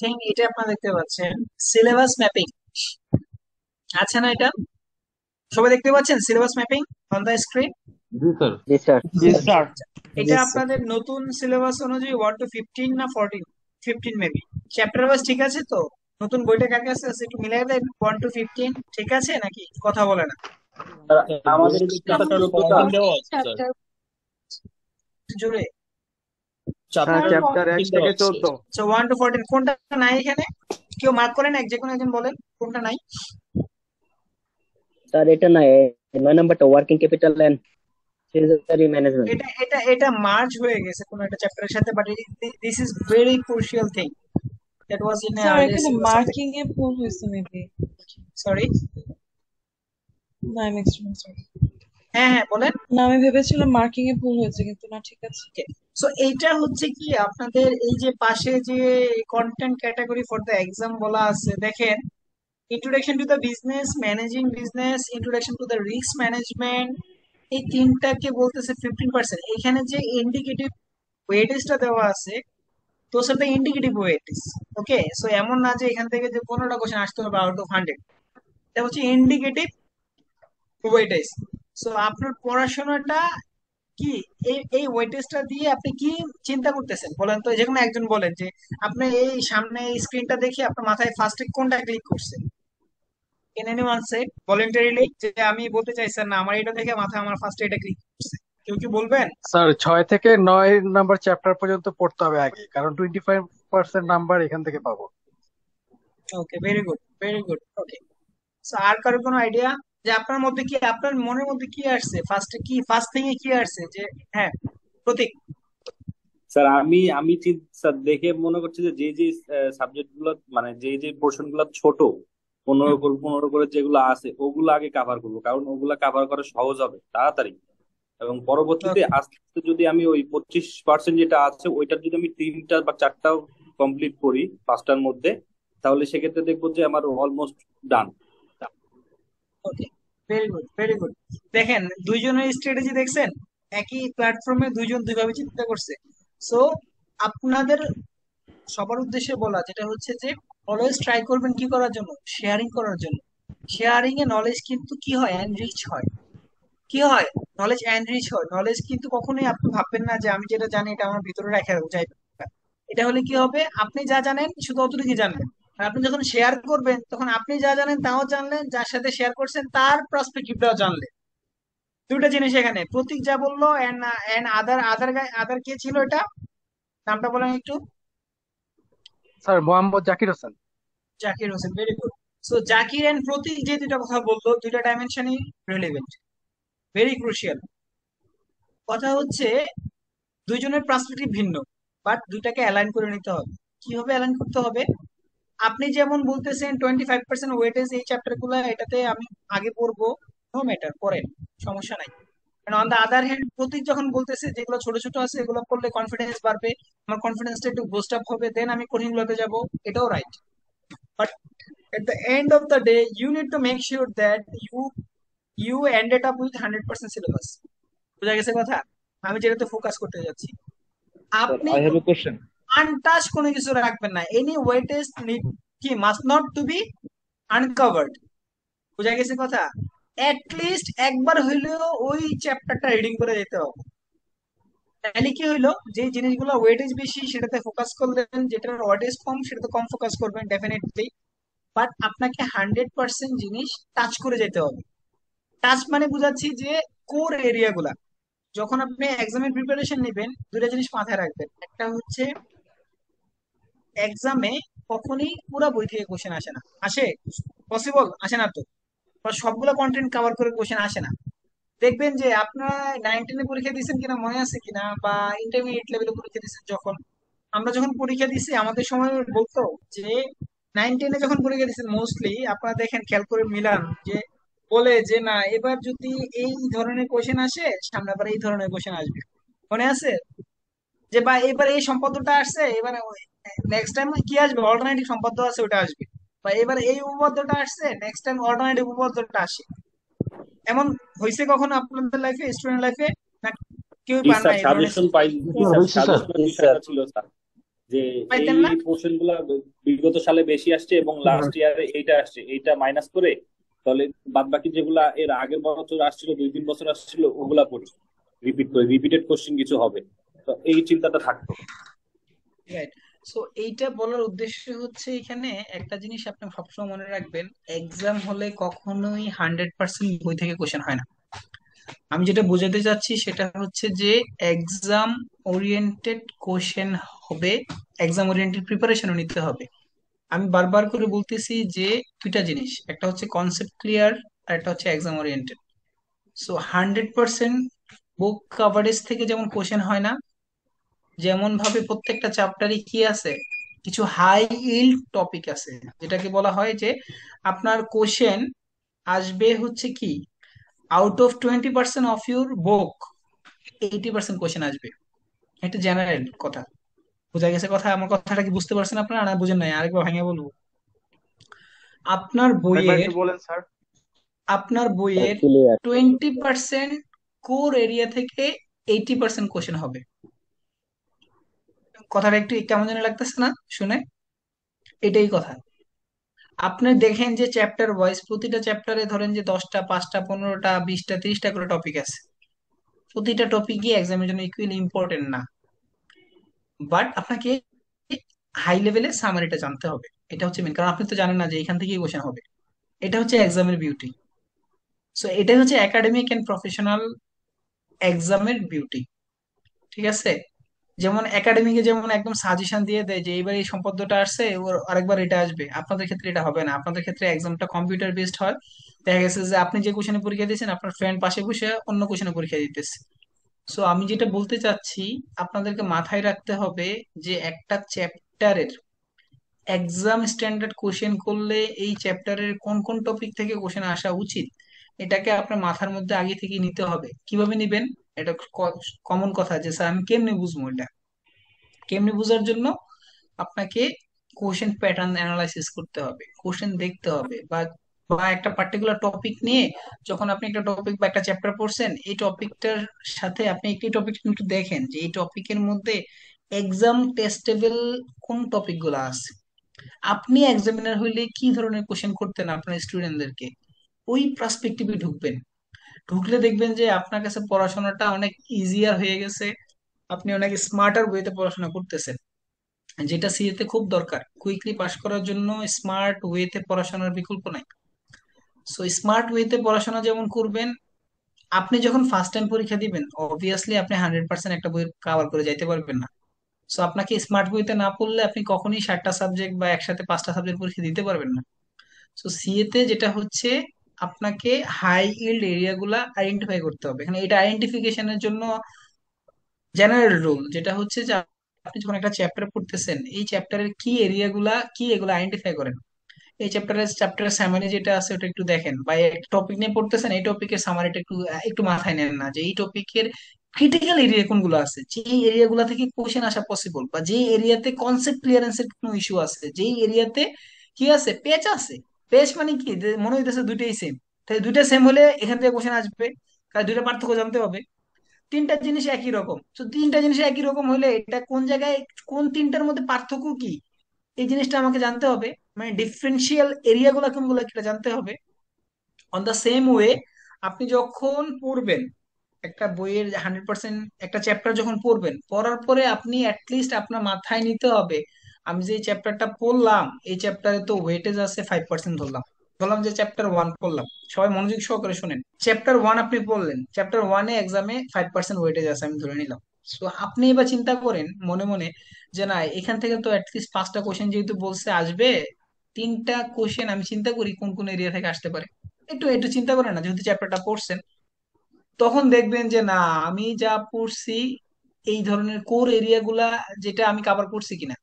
Thing এটা আপনারা দেখতে পাচ্ছেন সিলেবাস ম্যাপিং আছে না এটা সবাই দেখতে পাচ্ছেন syllabus mapping on the screen এটা আপনাদের নতুন সিলেবাস অনুযায়ী ওয়ান টু ফিফটিন না fourteen fifteen maybe chapter wise ঠিক আছে তো নতুন বইটা কাকে আছে একটু মিলাই দেয় ওয়ান টু ফিফটিন ঠিক আছে নাকি কথা বলে না আমাদের জুড়ে টু হ্যাঁ, কোনটা নাই এখানে কেউ মার্ক বলেন কোনটা নাই এটা নাই নাম্বারটা ওয়ার্কিং ক্যাপিটাল এটা এটা এটা মার্জ হয়ে গেছে কোন একটা চ্যাপ্টারের সাথে বাট ইজ মার্কিং এ ভুল হয়েছে মেবি সরি সরি হ্যাঁ হ্যাঁ বলেন না আমি ভেবেছিলাম মার্কিং এ ভুল হয়েছে কিন্তু না ঠিক আছে সো এইটা হচ্ছে কি আপনাদের এই যে পাশে যে content category for the exam বলা আছে দেখেন introduction to the business managing business introduction to the risk management এই তিনটাকে বলতেছে ফিফটিন পার্সেন্ট এখানে যে ইন্ডিকেটিভ ওয়েটেজটা দেওয়া আছে তো সেটা ইন্ডিকেটিভ ওয়েটেজ ওকে সো এমন না যে এখান থেকে যে পনেরোটা কোশ্চেন আসতে হবে আউট অফ হান্ড্রেড এটা হচ্ছে ইন্ডিকেটিভ ওয়েটেজ সো আপনার পড়াশোনাটা কি এই এই ওয়েটেজটা দিয়ে আপনি কি চিন্তা করতেছেন বলেন তো যেকোনো একজন বলেন যে আপনি এই সামনে এই স্ক্রিনটা দেখে আপনার মাথায় ফার্স্টে কোনটা ক্লিক করছেন ক্যান ওয়ান সে ভলেন্টারিলি যে আমি বলতে চাইছেন না আমার এটা দেখে মাথায় আমার ফার্স্টে এটা ক্লিক করছে কেউ কি বলবেন স্যার ছয় থেকে নয় নাম্বার চ্যাপ্টার পর্যন্ত পড়তে হবে আগে কারণ টোয়েন্টি ফাইভ পার্সেন্ট নাম্বার এখান থেকে পাবো okay very good very good okay আর কারো কোনো আইডিয়া যে আপনার মধ্যে কি আপনার মনের মধ্যে কি আসছে ফার্স্টে কি ফার্স্ট থিং এ কি আসছে যে হ্যাঁ প্রতীক স্যার আমি আমি স্যার দেখে মনে করছি যে যে যে সাবজেক্ট গুলো মানে যে যে পোর্শন গুলো ছোট পনেরো পনেরো করে যেগুলো আছে ওগুলো আগে কাভার করবো কারণ ওগুলো কাভার করা সহজ হবে তাড়াতাড়ি এবং পরবর্তীতে আচ্ছা। আস্তে আস্তে যদি আমি ওই পঁচিশ পার্সেন্ট যেটা আছে ওইটার যদি আমি তিনটা বা চারটাও কমপ্লিট করি পাঁচটার মধ্যে তাহলে সেক্ষেত্রে দেখবো যে আমার almost done okay very good very good দেখেন দুইজনের স্ট্র্যাটেজি দেখছেন একই প্ল্যাটফর্মে দুইজন দুইভাবে চিন্তা করছে সো আপনাদের সবার উদ্দেশ্যে বলা যেটা হচ্ছে যে অলওয়েজ ট্রাই করবেন কি করার জন্য শেয়ারিং করার জন্য শেয়ারিং এ নলেজ কিন্তু কি হয় এনরিচ হয় কি হয় নলেজ এনরিচ হয় নলেজ কিন্তু কখনোই আপনি ভাববেন না যে আমি যেটা জানি এটা আমার ভিতরে রেখে যাই এটা হলে কি হবে আপনি যা জানেন শুধু অতটুকু জানবেন আপনি যখন শেয়ার করবেন তখন আপনি যা জানেন তাও জানলেন যার সাথে শেয়ার করছেন তার প্রসপেক্টিভটাও জানলেন দুইটা জিনিস এখানে প্রতীক যা বললো এন্ড আদার আদার আদার কে ছিল এটা নামটা বলেন একটু sir Mohammad Zakir Hossain Zakir Hossain very good so Zakir and Pratik যে দুটো কথা বললো দুইটা ডাইমেনশনই রিলেভেন্ট ভেরি ক্রুশিয়াল কথা হচ্ছে দুইজনের পার্সপেক্টিভ ভিন্ন বাট দুইটাকে অ্যালাইন করে নিতে হবে কিভাবে অ্যালাইন করতে হবে আপনি যেমন বলতেছেন টোয়েন্টি ফাইভ পার্সেন্ট ওয়েটেজ এই চ্যাপ্টার গুলা এটাতে আমি আগে পড়বো নো ম্যাটার পড়েন সমস্যা নাই অন দা আদার হ্যান্ড প্রতীক যখন বলতেছে যেগুলো ছোট ছোট আছে এগুলো করলে কনফিডেন্স বাড়বে আমার কনফিডেন্সটা একটু বুস্ট আপ হবে দেন আমি কঠিন গুলোতে যাব এটাও right but at the end of the day you need to make sure that you you ended up with hundred percent syllabus বোঝা গেছে কথা আমি যেটাতে ফোকাস করতে যাচ্ছি আপনি I have a question untouched কোনো কিছু রাখবেন না এনি ওয়েটেজ কি must not to be uncovered বুঝা গেছে কথা অ্যাটলিস্ট একবার হইলেও ওই চ্যাপ্টারটা রিডিং করে যেতে হবে তাহলে কি হইলো যে জিনিসগুলো ওয়েটেজ বেশি সেটাতে ফোকাস করলেন যেটার ওয়েটেজ কম সেটাতে কম ফোকাস করবেন ডেফিনেটলি বাট আপনাকে হান্ড্রেড পার্সেন্ট জিনিস টাচ করে যেতে হবে টাচ মানে বুঝাচ্ছি যে কোর এরিয়াগুলা যখন আপনি এক্সামের প্রিপারেশন নেবেন দুটা জিনিস মাথায় রাখবেন একটা হচ্ছে এক্সামে কখনই পুরো বই থেকে কোশ্চেন আসে না আসে পসিবল আসে না তো সবগুলো কন্টেন্ট কভার করে কোশ্চেন আসে না দেখবেন যে আপনারা নাইন পরীক্ষা দিয়েছেন কিনা মনে আছে কিনা বা ইন্টারমিডিয়েট লেভেলে পরীক্ষা দিয়েছেন যখন আমরা যখন পরীক্ষা দিছি আমাদের সময় বলতো যে নাইন যখন পরীক্ষা দিয়েছেন মোস্টলি আপনারা দেখেন খেয়াল করে মিলান যে বলে যে না এবার যদি এই ধরনের কোশ্চেন আসে সামনে আবার এই ধরনের কোশ্চেন আসবে মনে আছে যে বা এবার এই সম্পদটা আসছে এবার নেক্সট টাইম কি আসবে অল্টারনেটিভ সম্পদ আছে ওটা আসবে বা এবার এই উপপাদ্যটা আসছে নেক্সট টাইম অল্টারনেটিভ উপপাদ্যটা আসে এমন হয়েছে কখনো আপনাদের লাইফে স্টুডেন্ট লাইফে কেউ পান নাই সাজেশন মানে পাই হ্যাঁ, যে এই পোর্শন গুলা বিগত সালে বেশি আসছে এবং লাস্ট ইয়ারে এইটা আসছে এইটা মাইনাস করে তাহলে বাদ বাকি যেগুলা এর আগের বছর আসছিল দুই তিন বছর আসছিল ওগুলা পড়ি রিপিট করে রিপিটেড কোশ্চেন কিছু হবে তো এই চিন্তাটা থাকতো রাইট সো এইটা বলার উদ্দেশ্য হচ্ছে এখানে একটা জিনিস আপনি সবসময় মনে রাখবেন এক্সাম হলে কখনোই হান্ড্রেড পার্সেন্ট বই থেকে কোশ্চেন হয় না আমি যেটা বোঝাতে চাচ্ছি সেটা হচ্ছে যে এক্সাম ওরিয়েন্টেড কোশ্চেন হবে এক্সাম ওরিয়েন্টেড প্রিপারেশনও নিতে হবে আমি বারবার করে বলতেছি যে দুইটা জিনিস একটা হচ্ছে কনসেপ্ট ক্লিয়ার আর একটা হচ্ছে exam oriented so hundred percent book coverage থেকে যেমন কোশ্চেন হয় না যেমন ভাবে প্রত্যেকটা চ্যাপ্টারে কি আছে কিছু হাই ইল্ড টপিক আছে যেটাকে বলা হয় যে আপনার কোশ্চেন আসবে হচ্ছে কি out of twenty percent of your book eighty percent question আসবে এটা জেনারেল কথা বোঝা গেছে কথা আমার কথাটা কি বুঝতে পারছেন আপনারা না বুঝেন নাই আরেকবার ভাঙে বলবো আপনার বইয়ের আপনার বইয়ের টোয়েন্টি পার্সেন্ট কোর এরিয়া থেকে এইটি পার্সেন্ট কোশ্চেন হবে কথাটা একটু কেমন যেন লাগতেছে না শুনে এটাই কথা আপনি দেখেন যে চ্যাপ্টার ওয়াইজ প্রতিটা চ্যাপ্টারে ধরেন যে দশটা পাঁচটা পনেরোটা বিশটা তিরিশটা করে টপিক আছে প্রতিটা টপিকই এক্সামের জন্য ইকুয়ালি ইম্পর্টেন্ট না বাট আপনাকে হাই লেভেলে সামারিটা জানতে হবে এটা হচ্ছে মেন কারণ আপনি তো জানেন না যে এখান থেকেই কোশ্চেন হবে এটা হচ্ছে এক্সামের বিউটি সো এটাই হচ্ছে একাডেমিক অ্যান্ড প্রফেশনাল এক্সামের বিউটি ঠিক আছে যেমন একাডেমিকে যেমন একদম সাজেশন দিয়ে দেয় যে এইবার এই সম্পদটা আসছে ওর আরেকবার এটা আসবে আপনাদের ক্ষেত্রে এটা হবে না আপনাদের ক্ষেত্রে এক্সামটা কম্পিউটার বেসড হয় দেখা গেছে যে আপনি যে কোশ্চেনে পরীক্ষা দিয়েছেন আপনার ফ্রেন্ড পাশে বসে অন্য কোশ্চেনে পরীক্ষা দিতেছে সো আমি যেটা বলতে চাচ্ছি আপনাদেরকে মাথায় রাখতে হবে যে একটা চ্যাপ্টারের এক্সাম স্ট্যান্ডার্ড কোশ্চেন করলে এই চ্যাপ্টারের কোন কোন টপিক থেকে কোশ্চেন আসা উচিত এটাকে আপনার মাথার মধ্যে আগে থেকে নিতে হবে কিভাবে নিবেন এটা কমন কথা যে স্যার আমি কেমনি বুঝবো এটা কেমনি বুঝার জন্য আপনাকে কোশ্চেন প্যাটার্ন অ্যানালাইসিস করতে হবে কোশ্চেন দেখতে হবে বা বা একটা পার্টিকুলার টপিক নিয়ে যখন আপনি একটা টপিক বা একটা চ্যাপ্টার পড়ছেন এই টপিকটার সাথে আপনি একটি টপিক একটু দেখেন যে এই টপিকের মধ্যে এক্সাম টেস্টেবল কোন টপিকগুলো আছে আপনি এক্সামিনার হইলে কি ধরনের কোশ্চেন করতেন আপনার স্টুডেন্টদেরকে ওই পার্সপেক্টিভে ঢুকবেন ঢুকলে দেখবেন যে আপনার কাছে পড়াশোনাটা অনেক ইজিয়ার হয়ে গেছে আপনি অনেক স্মার্টার ওয়েতে পড়াশোনা করতেছেন যেটা সিএতে খুব দরকার কুইকলি পাস করার জন্য স্মার্ট ওয়েতে পড়াশোনার বিকল্প নাই সো স্মার্ট ওয়েতে পড়াশোনা যেমন করবেন আপনি যখন ফার্স্ট টাইম পরীক্ষা দিবেন অবভিয়াসলি আপনি হান্ড্রেড পার্সেন্ট একটা বই কাভার করে যাইতে পারবেন না সো আপনাকে স্মার্ট বইতে না পড়লে আপনি কখনোই ষাটটা সাবজেক্ট বা একসাথে পাঁচটা সাবজেক্ট পরীক্ষা দিতে পারবেন না সো সিএতে যেটা হচ্ছে আপনাকে হাই ইল্ড এরিয়া গুলা আইডেন্টিফাই করতে হবে এখানে এটা আইডেন্টিফিকেশনের জন্য জেনারেল রুল যেটা হচ্ছে যে আপনি যখন একটা চ্যাপ্টার পড়তেছেন এই চ্যাপ্টারের কি এরিয়া গুলা কি এগুলো আইডেন্টিফাই করেন এই চ্যাপ্টারের চ্যাপ্টারের সামারি যেটা আছে ওটা একটু দেখেন বা টপিক নিয়ে পড়তেছেন এই টপিকের সামারিটা একটু একটু মাথায় নেন না যে এই টপিকের ক্রিটিক্যাল এরিয়া কোনগুলো আছে যে এরিয়া গুলা থেকে কোশ্চেন আসা পসিবল বা যে এরিয়াতে কনসেপ্ট ক্লিয়ারেন্সের কোনো ইস্যু আছে যে এরিয়াতে কি আছে পেচ আছে পেজ মানে কি মনে হইতেছে দুইটাই সেম তাই দুইটা সেম হলে এখান থেকে কোশ্চেন আসবে তাই দুইটা পার্থক্য জানতে হবে তিনটা জিনিস একই রকম তো তিনটা জিনিস একই রকম হলে এটা কোন জায়গায় কোন তিনটার মধ্যে পার্থক্য কি এই জিনিসটা আমাকে জানতে হবে মানে ডিফারেন্সিয়াল এরিয়াগুলো কোনগুলো এটা জানতে হবে অন দ্য সেম ওয়ে আপনি যখন পড়বেন একটা বইয়ের হান্ড্রেড পার্সেন্ট একটা চ্যাপ্টার যখন পড়বেন পড়ার পরে আপনি অ্যাটলিস্ট আপনার মাথায় নিতে হবে আমি যে চ্যাপ্টারটা পড়লাম এই চ্যাপ্টারে তো ওয়েটেজ আছে ফাইভ পার্সেন্ট ধরলাম ধরলাম যে চ্যাপ্টার ওয়ান পড়লাম সবাই মনোযোগ সহকারে শোনেন চ্যাপ্টার ওয়ান আপনি পড়লেন চ্যাপ্টার ওয়ানে এক্সামে ফাইভ পার্সেন্ট ওয়েটেজ আছে আমি ধরে নিলাম সো আপনি এবার চিন্তা করেন মনে মনে যে না এখান থেকে তো অ্যাটলিস্ট পাঁচটা কোশ্চেন যেহেতু বলছে আসবে তিনটা কোশ্চেন আমি চিন্তা করি কোন কোন এরিয়া থেকে আসতে পারে একটু একটু চিন্তা করেন না যেহেতু চ্যাপ্টারটা পড়ছেন তখন দেখবেন যে না আমি যা পড়ছি এই ধরনের কোর এরিয়াগুলা যেটা আমি কাভার করছি কিনা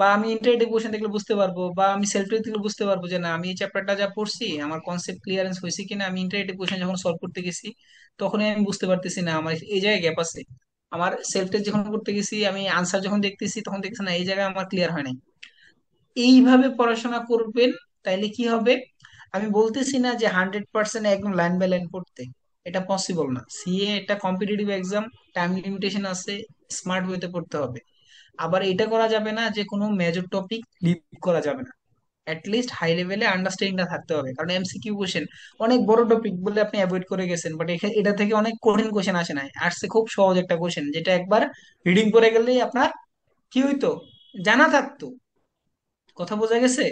বা আমি ইন্টারনেটে বসে দেখলে বুঝতে পারবো বা আমি সেলফ দেখলে বুঝতে পারবো যে না আমি এই চ্যাপ্টারটা যা পড়ছি আমার কনসেপ্ট ক্লিয়ারেন্স হয়েছে কিনা আমি ইন্টারনেটে কোশ্চেন যখন সলভ করতে গেছি তখনই আমি বুঝতে পারতেছি না আমার এই জায়গায় গ্যাপ আছে আমার সেলফ টেস্ট যখন করতে গেছি আমি আনসার যখন দেখতেছি তখন দেখছি না এই জায়গায় আমার ক্লিয়ার হয় নাই এইভাবে পড়াশোনা করবেন তাইলে কি হবে আমি বলতেছি না যে হান্ড্রেড পার্সেন্ট একদম লাইন বাই লাইন পড়তে এটা পসিবল না সিএ একটা কম্পিটিটিভ এক্সাম টাইম লিমিটেশন আছে স্মার্ট ওয়েতে পড়তে হবে আবার এটা করা যাবে না যে কোনো মেজর টপিক লিভ করা যাবে না অ্যাটলিস্ট হাই লেভেলে আন্ডারস্ট্যান্ডিংটা থাকতে হবে কারণ এমসিকিউ কোশ্চেন অনেক বড় টপিক বলে আপনি অ্যাভয়েড করে গেছেন বাট এটা থেকে অনেক কঠিন কোশ্চেন আসে নাই আসছে খুব সহজ একটা কোশ্চেন যেটা একবার রিডিং করে গেলেই আপনার কি হইতো জানা থাকতো কথা বোঝা গেছে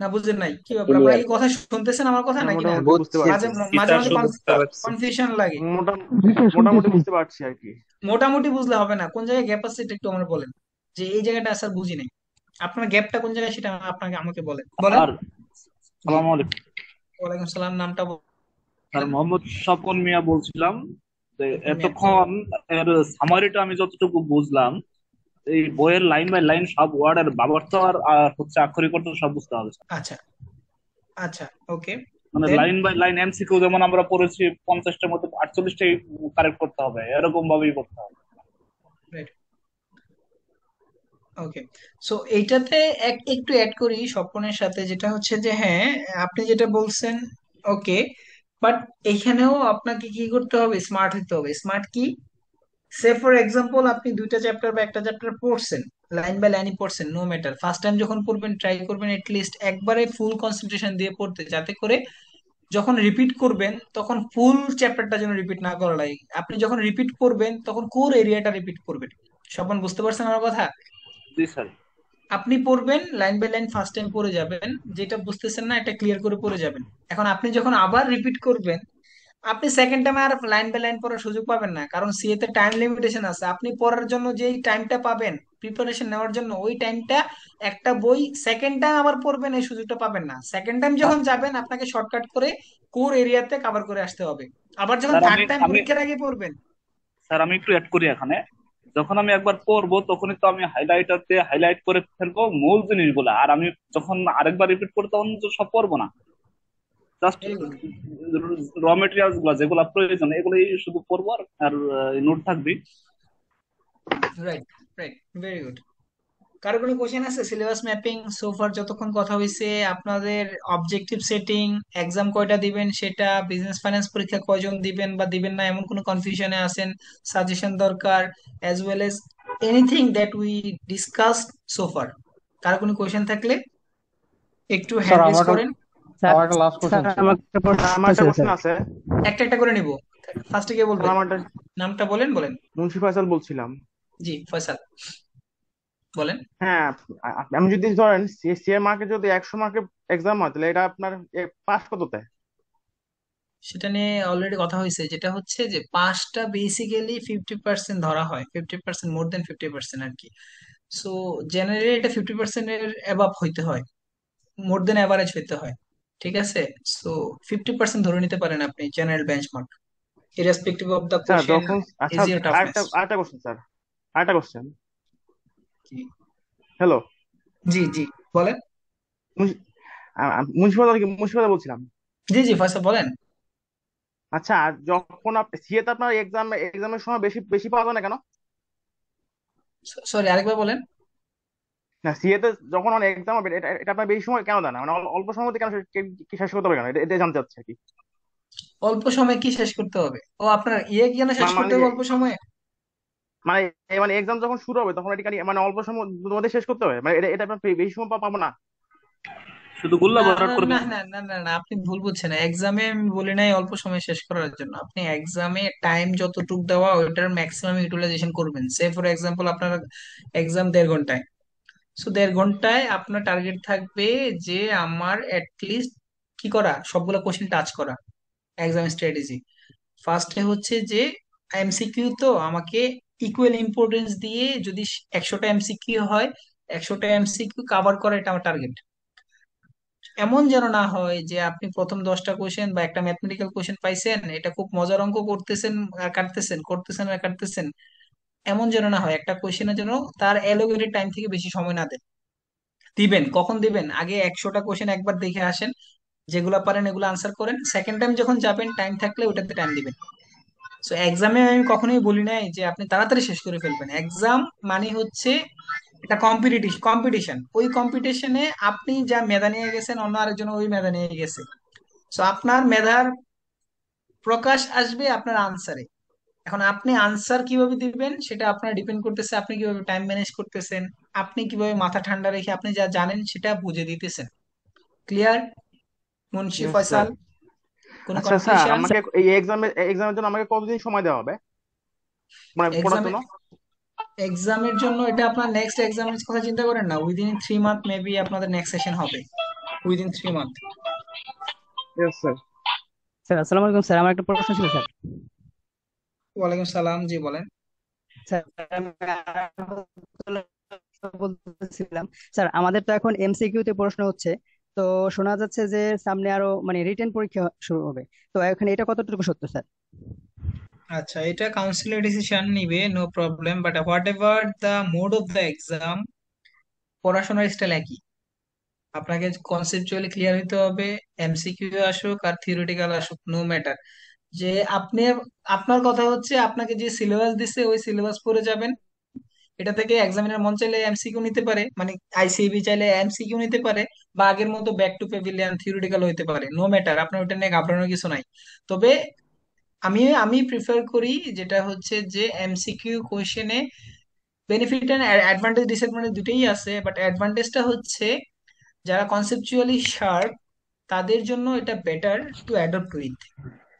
না বুঝেন নাই কি ব্যাপার আপনারা কি কথা শুনতেছেন আমার কথা নাকি মাঝে মাঝে কনফিউশন লাগে মোটামুটি বুঝতে পারছি আর কি মোটামুটি বুঝলে হবে না কোন জায়গায় গ্যাপ আছে এটা একটু আমার বলেন যে এই জায়গাটা স্যার বুঝি নাই আপনার গ্যাপটা কোন জায়গায় সেটা আপনাকে আমাকে বলেন বলেন আসসালামু আলাইকুম ওয়ালাইকুম সালাম নামটা স্যার মোহাম্মদ স্বপন মিয়া বলছিলাম যে এতক্ষণ এর সামারিটা আমি যতটুকু বুঝলাম এই বইয়ের লাইন বাই লাইন সব ওয়ার্ড আর বাবার আর হচ্ছে আক্ষরিক অর্থ সব বুঝতে হবে আচ্ছা আচ্ছা ওকে মানে লাইন বাই লাইন এমসিকিউ যেমন আমরা পড়েছি পঞ্চাশটার মধ্যে আটচল্লিশটাই কারেক্ট করতে হবে এরকম ভাবেই করতে হবে ওকে সো এইটাতে এক একটু অ্যাড করি স্বপ্নের সাথে যেটা হচ্ছে যে হ্যাঁ আপনি যেটা বলছেন ওকে বাট এখানেও আপনাকে কি করতে হবে স্মার্ট হতে হবে স্মার্ট কি সে ফর এক্সাম্পল আপনি দুইটা চ্যাপ্টার বা একটা চ্যাপ্টার পড়ছেন লাইন বাই লাইনই পড়ছেন নো ম্যাটার ফার্স্ট টাইম যখন পড়বেন ট্রাই করবেন এটলিস্ট একবারে ফুল কনসেন্ট্রেশন দিয়ে পড়তে যাতে করে যখন রিপিট করবেন তখন ফুল চ্যাপ্টারটা যেন রিপিট না করা লাগে আপনি যখন রিপিট করবেন তখন কোর এরিয়াটা রিপিট করবেন স্বপন বুঝতে পারছেন আমার কথা আপনি পড়বেন line by line first time পড়ে যাবেন যেটা বুঝতেছেন না এটা ক্লিয়ার করে পড়ে যাবেন এখন আপনি যখন আবার রিপিট করবেন আপনি সেকেন্ড টাইম আর লাইন বাই লাইন পড়ার সুযোগ পাবেন না কারণ সিএ তে টাইম লিমিটেশন আছে আপনি পড়ার জন্য যেই টাইমটা পাবেন প্রিপারেশন নেওয়ার জন্য ওই টাইমটা একটা বই সেকেন্ড টাইম আবার পড়বেন এই সুযোগটা পাবেন না সেকেন্ড টাইম যখন যাবেন আপনাকে শর্টকাট করে কোর এরিয়াতে কভার করে আসতে হবে আবার যখন থার্ড টাইম পরীক্ষার আগে পড়বেন স্যার আমি একটু অ্যাড করি এখানে যখন আমি একবার পড়বো তখনই তো আমি হাইলাইটারতে হাইলাইট করে ফেলবো মূল জিনিসগুলো আর আমি যখন আরেকবার রিপিট করবো তখন সব পড়বো না জাস্ট র মেটেরিয়ালস গুলা যেগুলো প্রয়োজন এগুলোই শুধু পড়বো আর নোট থাকবে ভেরি গুড কারো কোনো কোশ্চেন আছে সিলেবাস ম্যাপিং সোফার যতক্ষণ কথা হয়েছে আপনাদের অবজেক্টিভ সেটিং এক্সাম কয়টা দিবেন সেটা বিজনেস ফাইন্যান্স পরীক্ষা কয়জন দিবেন বা দিবেন না এমন কোনো কনফিউশনে আছেন সাজেশন দরকার as well as anything that we discuss so far কারো কোনো কোশ্চেন থাকলে একটু হ্যান্ড রেজ করেন আচ্ছা, আচ্ছা, একটা একটা করে নিব নামটা বলেন বলেন মুন্সি বলছিলাম জি বলেন হ্যাঁ যদি ধরেন যদি একশো পাস কত দেয় সেটা নিয়ে অলরেডি কথা হয়েছে যেটা হচ্ছে যে পাঁচটা বেসিক্যালি ফিফটি পার্সেন্ট ধরা হয় fifty percent more than fifty percent আর কি সো জেনারেলি এটা ফিফটি এর অ্যাবাভ হইতে হয় মোর দেন অ্যাভারেজ হইতে হয় ঠিক আছে সো ফিফটি পার্সেন্ট ধরে নিতে পারেন আপনি general benchmark irrespective of the question easy or toughness আরেকটা কোশ্চেন স্যার আরেকটা কোশ্চেন হ্যালো জি জি বলেন মুন্সিপাল বলছিলাম জি জি ফার্স্ট বলেন আচ্ছা যখন আপনি সিএতে আপনার এক্সাম এক্সামের সময় বেশি বেশি পাওয়া যায় না কেন সরি আরেকবার বলেন না সিএতে যখন অনেক এক্সাম হবে এটা এটা আপনার বেশি সময় কেন দেন মানে অল্প সময় মধ্যে কেন কি শেষ করতে হবে কেন এটা জানতে চাচ্ছি আর কি অল্প সময় কি শেষ করতে হবে ও আপনার ইয়ে কেন শেষ করতে মানে হবে অল্প সময়ে মানে মানে এক্সাম যখন শুরু হবে তখন এটা মানে অল্প সময় মধ্যে শেষ করতে হবে মানে এটা এটা আপনার বেশি সময় পাবো না শুধু গোল্লা ভরাট করবে না না না না না আপনি ভুল বুঝছেন এক্সামে আমি বলি নাই অল্প সময় শেষ করার জন্য আপনি এক্সামে টাইম যতটুক দেওয়া ওইটার ম্যাক্সিমাম ইউটিলাইজেশন করবেন সে ফর এক্সাম্পল আপনার এক্সাম দেড় ঘন্টায় সো দেড় ঘন্টায় আপনার টার্গেট থাকবে যে আমার অ্যাটলিস্ট কি করা সবগুলো কোশ্চেন টাচ করা এক্সাম স্ট্র্যাটেজি ফার্স্টে হচ্ছে যে এমসিকিউ তো আমাকে ইকুয়াল ইম্পর্টেন্স দিয়ে যদি একশোটা এমসিকিউ হয় একশোটা এমসিকিউ কাভার করা এটা আমার টার্গেট এমন যেন না হয় যে আপনি প্রথম দশটা কোশ্চেন বা একটা ম্যাথমেটিক্যাল কোশ্চেন পাইছেন এটা খুব মজার অঙ্ক করতেছেন আর কাটতেছেন করতেছেন আর কাটতেছেন এমন যেন না হয় একটা কোয়েশ্চেনের জন্য তার অ্যালোকেটেড টাইম থেকে বেশি সময় না দেন দিবেন কখন দিবেন আগে একশোটা কোয়েশ্চেন একবার দেখে আসেন যেগুলো পারেন এগুলো আনসার করেন সেকেন্ড টাইম যখন যাবেন টাইম থাকলে ওটাতে টাইম দিবেন সো এক্সামে আমি কখনোই বলি নাই যে আপনি তাড়াতাড়ি শেষ করে ফেলবেন এক্সাম মানে হচ্ছে এটা কম্পিটিটিভ কম্পিটিশন ওই কম্পিটিশনে আপনি যা মেধা নিয়ে গেছেন অন্য আরেকজন ওই মেধা নিয়ে গেছে সো আপনার মেধার প্রকাশ আসবে আপনার আনসারে এখন আপনি আনসার কিভাবে দিবেন সেটা আপনার ডিপেন্ড করতেছে আপনি কিভাবে টাইম ম্যানেজ করতেছেন আপনি কিভাবে মাথা ঠান্ডা রেখে আপনি যা জানেন সেটা বুঝে দিতেছেন ক্লিয়ার মুন্সি ফয়সাল কোন আচ্ছা স্যার আমাকে এই এক্সামে এক্সামের জন্য আমাকে কতদিন সময় দেওয়া হবে মানে পড়ার জন্য এক্সামের জন্য এটা আপনার নেক্সট এক্সামের কথা চিন্তা করেন না উইদিন থ্রি মান্থ মেবি আপনাদের নেক্সট সেশন হবে within three month sir sir আসসালামু আলাইকুম স্যার আমার একটা প্রশ্ন ছিল স্যার ওয়ালাইকুম সালাম জি বলেন বলতেছিলাম স্যার আমাদের তো এখন এমসিকিউ তে প্রশ্ন হচ্ছে তো শোনা যাচ্ছে যে সামনে আরো মানে রিটেন পরীক্ষা শুরু হবে তো এখন এটা কতটুকু সত্য স্যার আচ্ছা এটা কাউন্সিলের ডিসিশন নিবে no problem but whatever the mode of the exam পড়াশোনার স্টাইল একই আপনাকে কনসেপচুয়ালি ক্লিয়ার হইতে হবে এমসিকিউ আসুক আর থিওরিটিক্যাল আসুক নো ম্যাটার যে আপনি আপনার কথা হচ্ছে আপনাকে যে সিলেবাস দিছে ওই সিলেবাস পড়ে যাবেন এটা থেকে এক্সামিনার মন চাইলে এমসিকিউ নিতে পারে মানে আইসিবি চাইলে এমসিকিউ নিতে পারে বা আগের মতো ব্যাক টু পেভিলিয়ান থিওরিটিক্যাল হইতে পারে নো ম্যাটার আপনার ওটা নিয়ে ঘাবড়ানোর কিছু নাই তবে আমি আমি প্রিফার করি যেটা হচ্ছে যে এমসিকিউ কোয়েশ্চেনে বেনিফিট এন্ড অ্যাডভান্টেজ ডিসঅ্যাডভান্টেজ দুটোই আছে বাট অ্যাডভান্টেজটা হচ্ছে যারা কনসেপচুয়ালি শার্প তাদের জন্য এটা বেটার টু অ্যাডপ্ট উইথ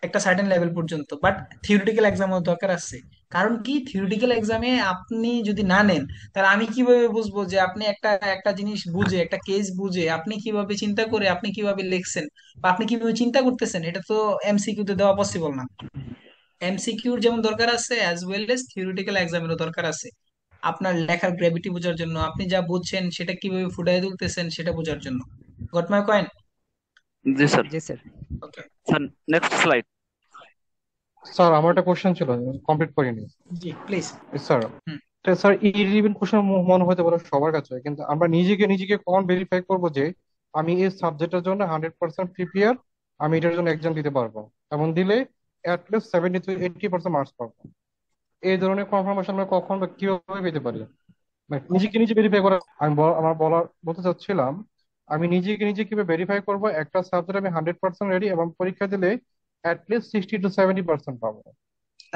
একটা সার্টেন লেভেল পর্যন্ত বাট থিওরিটিক্যাল এক্সামও দরকার আছে কারণ কি থিওরিটিক্যাল এক্সামে আপনি যদি না নেন তাহলে আমি কিভাবে বুঝবো যে আপনি একটা একটা জিনিস বুঝে একটা কেস বুঝে আপনি কিভাবে চিন্তা করে আপনি কিভাবে লিখছেন বা আপনি কিভাবে চিন্তা করতেছেন এটা তো এমসিকিউতে দেওয়া পসিবল না এমসিকিউর যেমন দরকার আছে অ্যাজ ওয়েল এস থিওরিটিক্যাল এক্সামেরও দরকার আছে আপনার লেখার গ্র্যাভিটি বোঝার জন্য আপনি যা বুঝছেন সেটা কিভাবে ফুটাই তুলতেছেন সেটা বোঝার জন্য গট মাই কয়েন জি স্যার জি sir okay sir next slide sir আমার একটা কোশ্চেন ছিল কমপ্লিট করিনি জি please sir sir irrelevant question মনে হতে পারে সবার কাছে কিন্তু আমরা নিজেকে নিজেকে কখন ভেরিফাই করব যে আমি এই সাবজেক্টের জন্য হান্ড্রেড পার্সেন্ট প্রিপেয়ার আমি এটার জন্য এক্সাম দিতে পারবো এবং দিলে at least seventy to eighty percent marks পাবো এই ধরনের কনফার্মেশন আমরা কখন বা কিভাবে পেতে পারি মানে নিজেকে নিজে ভেরিফাই করা আমি আমার বলার বলতে চাচ্ছিলাম আমি নিজেকে নিজে কিভাবে ভেরিফাই করবো একটা সাবজেক্ট আমি হান্ড্রেড পার্সেন্ট রেডি এবং পরীক্ষা দিলে at least sixty to seventy percent পাবো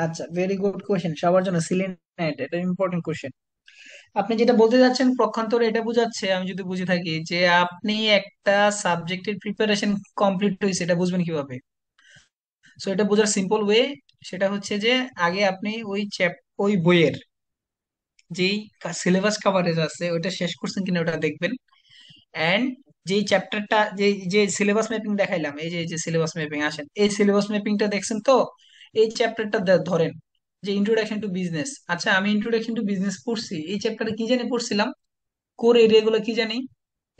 আচ্ছা ভেরি গুড কোয়েশ্চেন সবার জন্য সিলিনাইট এটা ইম্পর্টেন্ট কোয়েশ্চেন আপনি যেটা বলতে যাচ্ছেন পক্ষান্তরে এটা বোঝাচ্ছে আমি যদি বুঝে থাকি যে আপনি একটা সাবজেক্টের প্রিপারেশন কমপ্লিট হয়েছে এটা বুঝবেন কিভাবে সো এটা বোঝার সিম্পল ওয়ে সেটা হচ্ছে যে আগে আপনি ওই চ্যাপ ওই বইয়ের যেই সিলেবাস কাভারেজ আছে ওটা শেষ করছেন কিনা ওটা দেখবেন অ্যান্ড যে চ্যাপ্টারটা যে যে সিলেবাস ম্যাপিং দেখাইলাম এই যে যে সিলেবাস ম্যাপিং আসেন এই সিলেবাস ম্যাপিংটা দেখছেন তো এই চ্যাপ্টারটা ধরেন যে ইন্ট্রোডাকশন টু বিজনেস আচ্ছা আমি ইন্ট্রোডাকশন টু বিজনেস পড়ছি এই চ্যাপ্টারে কি জানি পড়ছিলাম কোর এরিয়াগুলো কি জানি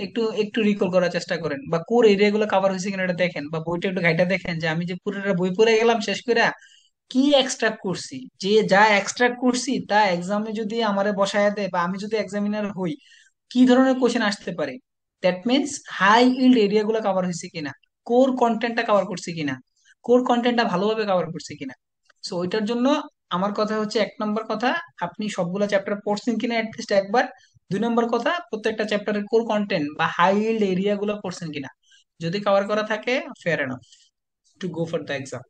একটু একটু রিকল করার চেষ্টা করেন বা কোর এরিয়াগুলো কাভার হয়েছে কিনা এটা দেখেন বা বইটা একটু ঘাইটা দেখেন যে আমি যে পুরোটা বই পড়ে গেলাম শেষ করে কি এক্সট্রাক্ট করছি যে যা এক্সট্রাক্ট করছি তা এক্সামে যদি আমারে বসায় দেয় বা আমি যদি এক্সামিনার হই কি ধরনের কোশ্চেন আসতে পারে দ্যাট মিনস হাই ইল্ড এরিয়াগুলো কভার হয়েছে কিনা কোর কন্টেন্টটা কভার করছে কিনা কোর কন্টেন্টটা ভালোভাবে কভার করছে কিনা সো ওইটার জন্য আমার কথা হচ্ছে এক নম্বর কথা আপনি সবগুলো চ্যাপ্টার পড়ছেন কিনা অ্যাটলিস্ট একবার দুই নম্বর কথা প্রত্যেকটা চ্যাপ্টারের কোর কন্টেন্ট বা হাই ইল্ড এরিয়াগুলো পড়ছেন কিনা যদি কভার করা থাকে fair of to go for the exam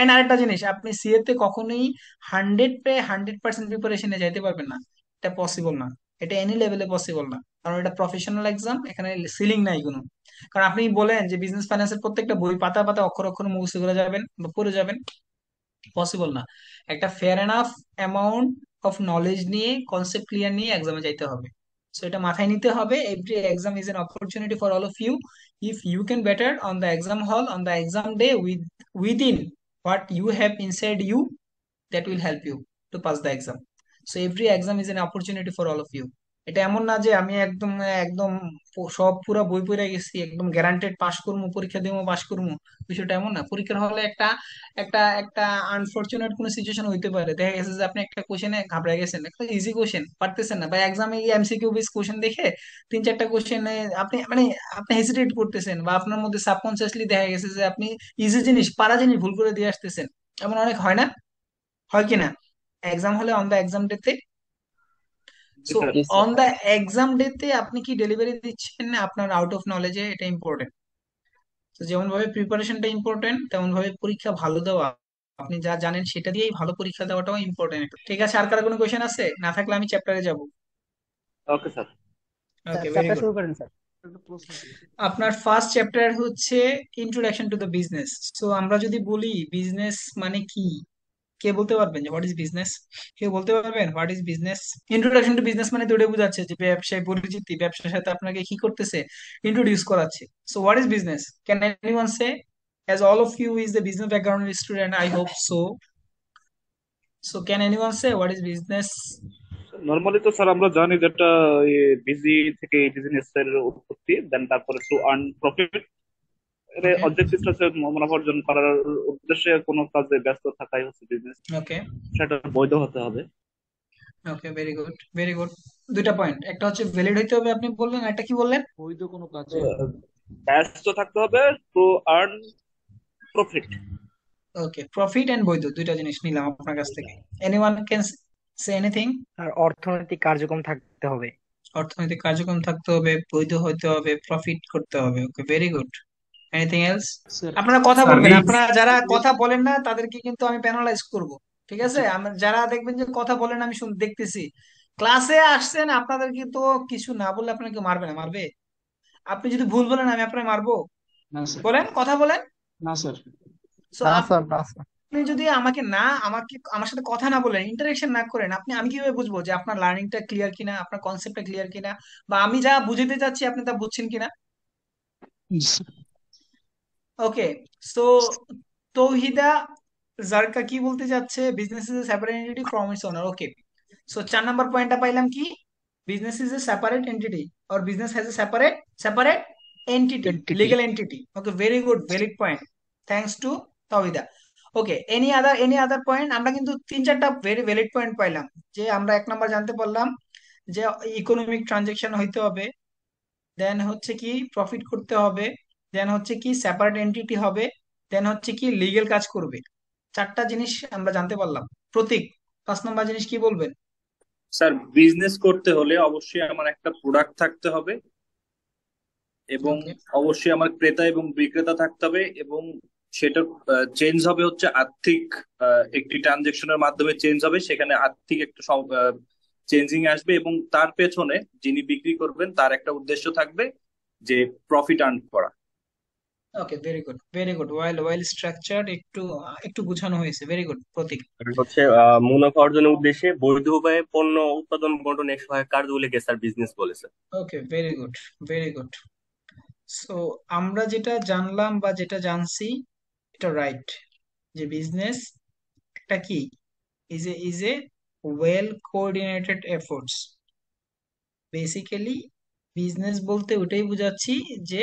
and আরেকটা জিনিস আপনি সিএ তে কখনোই হান্ড্রেড পে হান্ড্রেড পার্সেন্ট প্রিপারেশনে যাইতে পারবেন না এটা পসিবল না এটা এনি লেভেলে পসিবল না কারণ এটা প্রফেশনাল এক্সাম এখানে সিলিং নাই কোনো কারণ আপনি বলেন যে বিজনেস ফাইন্যান্সের প্রত্যেকটা বই পাতা পাতা অক্ষর অক্ষর মুখস্থ করে যাবেন বা পড়ে যাবেন পসিবল না একটা fair enough amount of knowledge নিয়ে কনসেপ্ট ক্লিয়ার নিয়ে এক্সামে যাইতে হবে সো এটা মাথায় নিতে হবে every exam is an opportunity for all of you if you can better on the exam hall on the exam day with within what you have inside you that will help you to pass the exam so every exam is an opportunity for all of you এটা এমন না যে আমি একদম একদম সব পুরো বই পড়ে গেছি একদম গ্যারান্টেড পাস করবো পরীক্ষা দিবো পাস করবো বিষয়টা এমন না পরীক্ষার হলে একটা একটা একটা আনফর্চুনেট কোনো সিচুয়েশন হইতে পারে দেখা গেছে যে আপনি একটা কোশ্চেনে ঘাবড়ে গেছেন একটা ইজি কোশ্চেন পারতেছেন না বা এক্সামে এমসিকিউ বেস কোশ্চেন দেখে তিন চারটা কোশ্চেনে আপনি মানে আপনি হেজিটেট করতেছেন বা আপনার মধ্যে সাবকনসিয়াসলি দেখা গেছে যে আপনি ইজি জিনিস পারা জিনিস ভুল করে দিয়ে আসতেছেন এমন অনেক হয় না হয় কি না এক্সাম হলে অন দ্য এক্সাম ডেতে সো অন দ্য এক্সাম ডেতে আপনি কি ডেলিভারি দিচ্ছেন না আপনার আউট অফ নলেজে এটা ইম্পর্টেন্ট তো যেমন ভাবে প্রিপারেশনটা ইম্পর্টেন্ট তেমন ভাবে পরীক্ষা ভালো দেওয়া আপনি যা জানেন সেটা দিয়েই ভালো পরীক্ষা দেওয়াটাও ইম্পর্টেন্ট ঠিক আছে আর কারো কোনো কোয়েশ্চেন আছে না থাকলে আমি চ্যাপ্টারে যাব okay sir okay very good আপনার ফার্স্ট চ্যাপ্টার হচ্ছে introduction to the business so আমরা যদি বলি বিজনেস মানে কি কে বলতে পারবেন যে হোয়াট ইজ বিজনেস কেউ বলতে পারবেন what is business introduction to business মানে দুটোই বোঝাচ্ছে যে ব্যবসায় পরিচিতি ব্যবসার সাথে আপনাকে কি করতেছে ইন্ট্রোডিউস করাচ্ছে so what is business can anyone say as of you you is the business background student i so so so can anyone say what is business normally তো স্যার আমরা জানি একটা বিজি থেকে বিজনেস এর উৎপত্তি দেন তারপরে two earn profit অবজেক্টিভটা মুনাফা অর্জন করার উদ্দেশ্যে কোনো কাজে ব্যস্ত থাকাই হচ্ছে বিজনেস ওকে সেটা বৈধ হতে হবে okay very good very good দুইটা পয়েন্ট একটা হচ্ছে ভ্যালিড হইতে হবে আপনি বললেন একটা কি বললেন বৈধ কোনো কাজে ব্যস্ত থাকতে হবে to earn profit okay profit and বৈধ দুইটা জিনিস নিলাম আপনার কাছ থেকে এনিওয়ান ক্যান সে এনিথিং আর অর্থনৈতিক কার্যক্রম থাকতে হবে অর্থনৈতিক কার্যক্রম থাকতে হবে বৈধ হতে হবে প্রফিট করতে হবে okay very good anything else আপনারা কথা বলবেন আপনারা যারা কথা বলেন না তাদেরকে কিন্তু আমি প্যানালাইজ করব ঠিক আছে যারা দেখবেন যে কথা বলেন আমি শুন দেখতেছি ক্লাসে আসছেন আপনাদের কিন্তু কিছু না বললে আপনাকে মারবে না মারবে আপনি যদি ভুল বলেন আমি আপনাকে মারবো বলেন কথা বলেন না স্যার আপনি যদি আমাকে না আমাকে আমার সাথে কথা না বলেন ইন্টারেকশন না করেন আপনি আমি কিভাবে বুঝবো যে আপনার লার্নিংটা ক্লিয়ার কিনা আপনার কনসেপ্টটা ক্লিয়ার কিনা বা আমি যা বুঝাতে চাচ্ছি আপনি তা বুঝছেন কিনা ওকে সো তৌহিদা জারকা কি বলতে যাচ্ছে business is a separate entity from its owner okay so চার নাম্বার পয়েন্টটা পাইলাম কি business is a separate entity or business has a separate separate entity legal entity okay very good valid point thanks to Tawhida okay any other any other point আমরা কিন্তু তিন চারটা very valid point পাইলাম যে আমরা এক নাম্বার জানতে পারলাম যে ইকোনমিক ট্রানজেকশন হইতে হবে দেন হচ্ছে কি প্রফিট করতে হবে দেন হচ্ছে কি সেপারেট এন্টিটি হবে দেন হচ্ছে কি লিগেল কাজ করবে চারটা জিনিস আমরা জানতে পারলাম প্রতীক পাঁচ নম্বর জিনিস কি বলবেন স্যার বিজনেস করতে হলে অবশ্যই আমার একটা প্রোডাক্ট থাকতে হবে এবং অবশ্যই আমার ক্রেতা এবং বিক্রেতা থাকতে হবে এবং সেটা চেঞ্জ হবে হচ্ছে আর্থিক একটি ট্রানজেকশনের মাধ্যমে চেঞ্জ হবে সেখানে আর্থিক একটা চেঞ্জিং আসবে এবং তার পেছনে যিনি বিক্রি করবেন তার একটা উদ্দেশ্য থাকবে যে প্রফিট আর্ন করা okay very good very good well well structure একটু একটু গুছানো হয়েছে ভেরি গুড প্রতীক হচ্ছে মুনাফা অর্জনের উদ্দেশ্যে বৈধ উপায়ে পণ্য উৎপাদন বন্টনে সহায়ক কার্যগুলিকে স্যার বিজনেস বলেছে okay very good very good so আমরা যেটা জানলাম বা যেটা জানছি এটা রাইট যে বিজনেস এটা কি is a is a well coordinated efforts basically business বলতে ওটাই বোঝাচ্ছি যে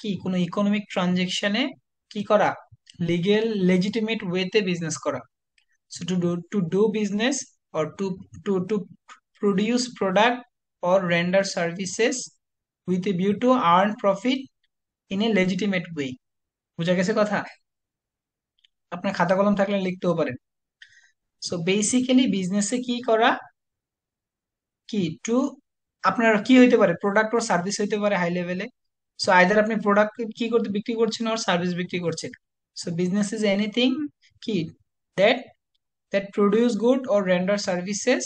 কি কোনো ইকোনমিক ট্রানজেকশনে কি করা লিগেল লেজিটিমেট ওয়েতে বিজনেস করা so to do to do business or to to to produce product or render services with a view to earn profit in a legitimate way বোঝা গেছে কথা আপনার খাতা কলম থাকলে লিখতেও পারেন সো বেসিক্যালি বিজনেসে কি করা কি টু আপনার কি হইতে পারে প্রোডাক্ট ও সার্ভিস হইতে পারে হাই লেভেলে সো আইদার আপনি প্রোডাক্ট কি করতে বিক্রি করছেন আর সার্ভিস বিক্রি করছেন সো বিজনেস ইজ এনিথিং কি that that produce good or render services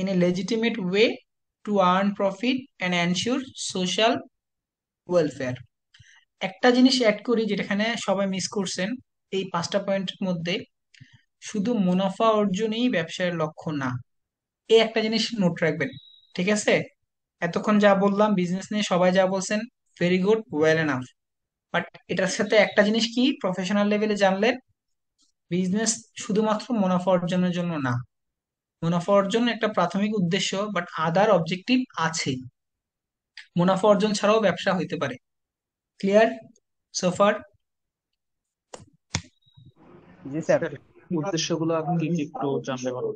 in a legitimate way to earn profit and ensure social welfare একটা জিনিস অ্যাড করি যেটাখানে সবাই মিস করছেন এই পাঁচটা পয়েন্টের মধ্যে শুধু মুনাফা অর্জনই ব্যবসায়ের লক্ষ্য না এই একটা জিনিস নোট রাখবেন ঠিক আছে এতক্ষণ যা বললাম বিজনেস নিয়ে সবাই যা বলছেন very good well enough but এটার সাথে একটা জিনিস কি প্রফেশনাল লেভেলে জানলেন বিজনেস শুধুমাত্র মুনাফা অর্জনের জন্য না মুনাফা অর্জন একটা প্রাথমিক উদ্দেশ্য বাট আদার অবজেক্টিভ আছে মুনাফা অর্জন ছাড়াও ব্যবসা হইতে পারে ক্লিয়ার সোফার জি স্যার উদ্দেশ্যগুলো আপনি একটু জানলে ভালো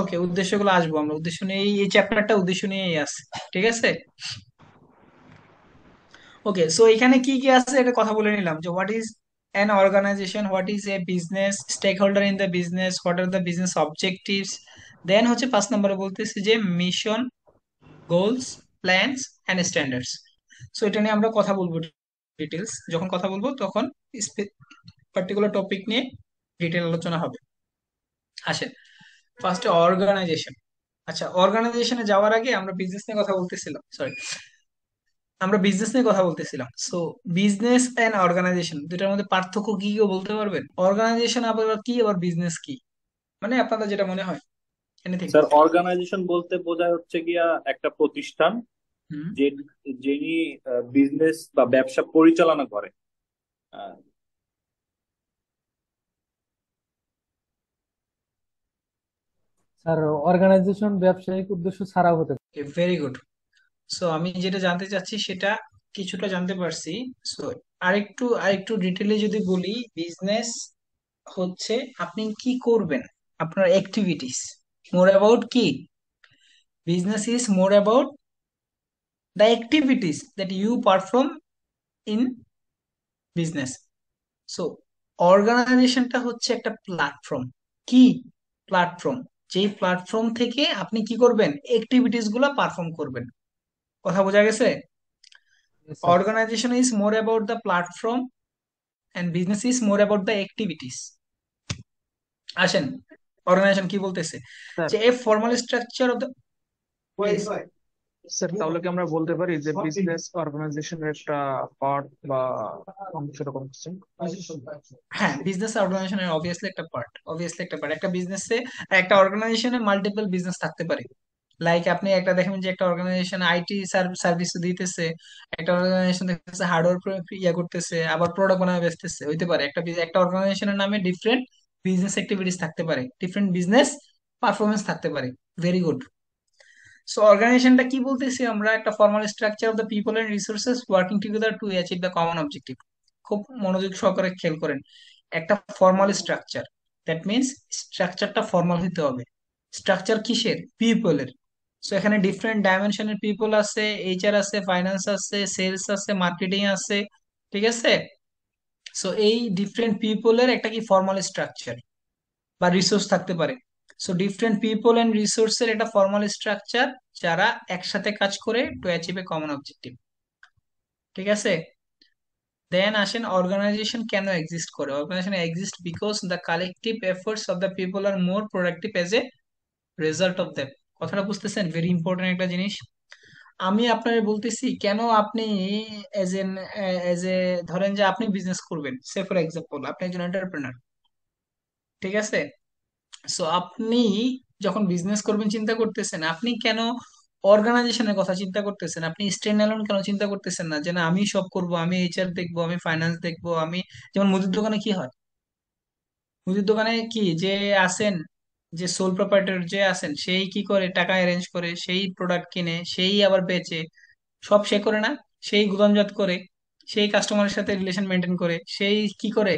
ওকে উদ্দেশ্য গুলো আসবো আমরা উদ্দেশ্য নিয়ে এই চ্যাপ্টারটা উদ্দেশ্য নিয়েই আছে ঠিক আছে ওকে সো এখানে কি কি আছে এটা কথা বলে নিলাম যে what is organization what is a business stakeholder in the business what are the business objectives then হচ্ছে পাঁচ নম্বরে বলতেছি যে mission goals plans and standards so এটা নিয়ে আমরা কথা বলবো ডিটেলস যখন কথা বলবো তখন পার্টিকুলার টপিক নিয়ে ডিটেল আলোচনা হবে আসেন ফার্স্টে অর্গানাইজেশন আচ্ছা অর্গানাইজেশনে যাওয়ার আগে আমরা বিজনেস নিয়ে কথা বলতেছিলাম সরি আমরা বিজনেস নিয়ে কথা বলতেছিলাম সো বিজনেস অ্যান্ড অর্গানাইজেশন দুটার মধ্যে পার্থক্য কি কেউ বলতে পারবেন অর্গানাইজেশন আবার কি আবার বিজনেস কি মানে আপনাদের যেটা মনে হয় স্যার অর্গানাইজেশন বলতে বোঝা হচ্ছে গিয়া একটা প্রতিষ্ঠান যে যিনি বিজনেস বা ব্যবসা পরিচালনা করে স্যার অর্গানাইজেশন ব্যবসায়িক উদ্দেশ্য ছাড়াও হতে পারে ভেরি গুড সো আমি যেটা জানতে চাচ্ছি সেটা কিছুটা জানতে পারছি সো আরেকটু আরেকটু ডিটেলে যদি বলি বিজনেস হচ্ছে আপনি কি করবেন আপনার অ্যাক্টিভিটিস মোর অ্যাবাউট কি business is more about the activities that you perform in business so অর্গানাইজেশনটা হচ্ছে একটা প্ল্যাটফর্ম কি প্ল্যাটফর্ম যে প্ল্যাটফর্ম থেকে আপনি কি করবেন অ্যাক্টিভিটিস গুলো পারফর্ম করবেন কথা বোঝা গেছে organization is more about the platform and business is more about the activities আসেন অর্গানাইজেশন কি বলতেছে যে a formal structure of the sir তাহলে কি আমরা বলতে পারি যে বিজনেস অর্গানাইজেশনের একটা পার্ট বা অংশ এরকম হ্যাঁ বিজনেস অর্গানাইজেশনের অবভিয়াসলি একটা পার্ট অবভিয়াসলি একটা পার্ট একটা বিজনেসে একটা অর্গানাইজেশনে মাল্টিপল বিজনেস থাকতে পারে লাইক আপনি একটা দেখেন যে একটা অর্গানাইজেশন আইটি সার্ভিস দিতেছে একটা অর্গানাইজেশন দেখতেছে হার্ডওয়্যার ইয়া করতেছে আবার প্রোডাক্ট বানায় বেচতেছে হইতে পারে একটা একটা অর্গানাইজেশনের নামে ডিফারেন্ট বিজনেস অ্যাক্টিভিটিস থাকতে পারে ডিফারেন্ট বিজনেস পারফরমেন্স থাকতে পারে ভেরি গুড সো অর্গানাইজেশনটা কি বলতেছি আমরা একটা formal structure of the people and resources working together to achieve the common objective খুব মনোযোগ সহকারে খেল করেন একটা ফর্মাল স্ট্রাকচার দ্যাট মিনস স্ট্রাকচারটা ফর্মাল হইতে হবে স্ট্রাকচার কিসের পিপলের সো এখানে ডিফারেন্ট ডাইমেনশনের পিপল আছে এইচআর আছে ফাইন্যান্স আছে সেলস আছে মার্কেটিং আছে ঠিক আছে সো এই ডিফারেন্ট পিপলের একটা কি ফর্মাল স্ট্রাকচার বা রিসোর্স থাকতে পারে সো ডিফারেন্ট পিপল অ্যান্ড রিসোর্সের একটা ফর্মাল স্ট্রাকচার যারা একসাথে কাজ করে to achieve a common objective ঠিক আছে দেন আসেন অর্গানাইজেশন কেন এক্সিস্ট করে organization exist because the collective efforts of the people are more productive as a result of them কথাটা বুঝতেছেন ভেরি ইম্পর্টেন্ট একটা জিনিস আমি আপনাকে বলতেছি কেন আপনি এজ এন এজ এ ধরেন যে আপনি বিজনেস করবেন সে ফর এক্সাম্পল আপনি একজন এন্টারপ্রেনার ঠিক আছে সো আপনি যখন বিজনেস করবেন চিন্তা করতেছেন আপনি কেন অর্গানাইজেশনের কথা চিন্তা করতেছেন আপনি স্ট্যান্ড অ্যালোন কেন চিন্তা করতেছেন না যে না আমি সব করব আমি এইচআর দেখবো আমি ফাইন্যান্স দেখবো আমি যেমন মুদির দোকানে কি হয় মুদির দোকানে কি যে আছেন যে সোল প্রপার্টার যে আসেন সেই কি করে টাকা অ্যারেঞ্জ করে সেই প্রোডাক্ট কিনে সেই আবার বেচে সব সে করে না সেই গুদামজাত করে সেই কাস্টমারের সাথে রিলেশন মেনটেন করে সেই কি করে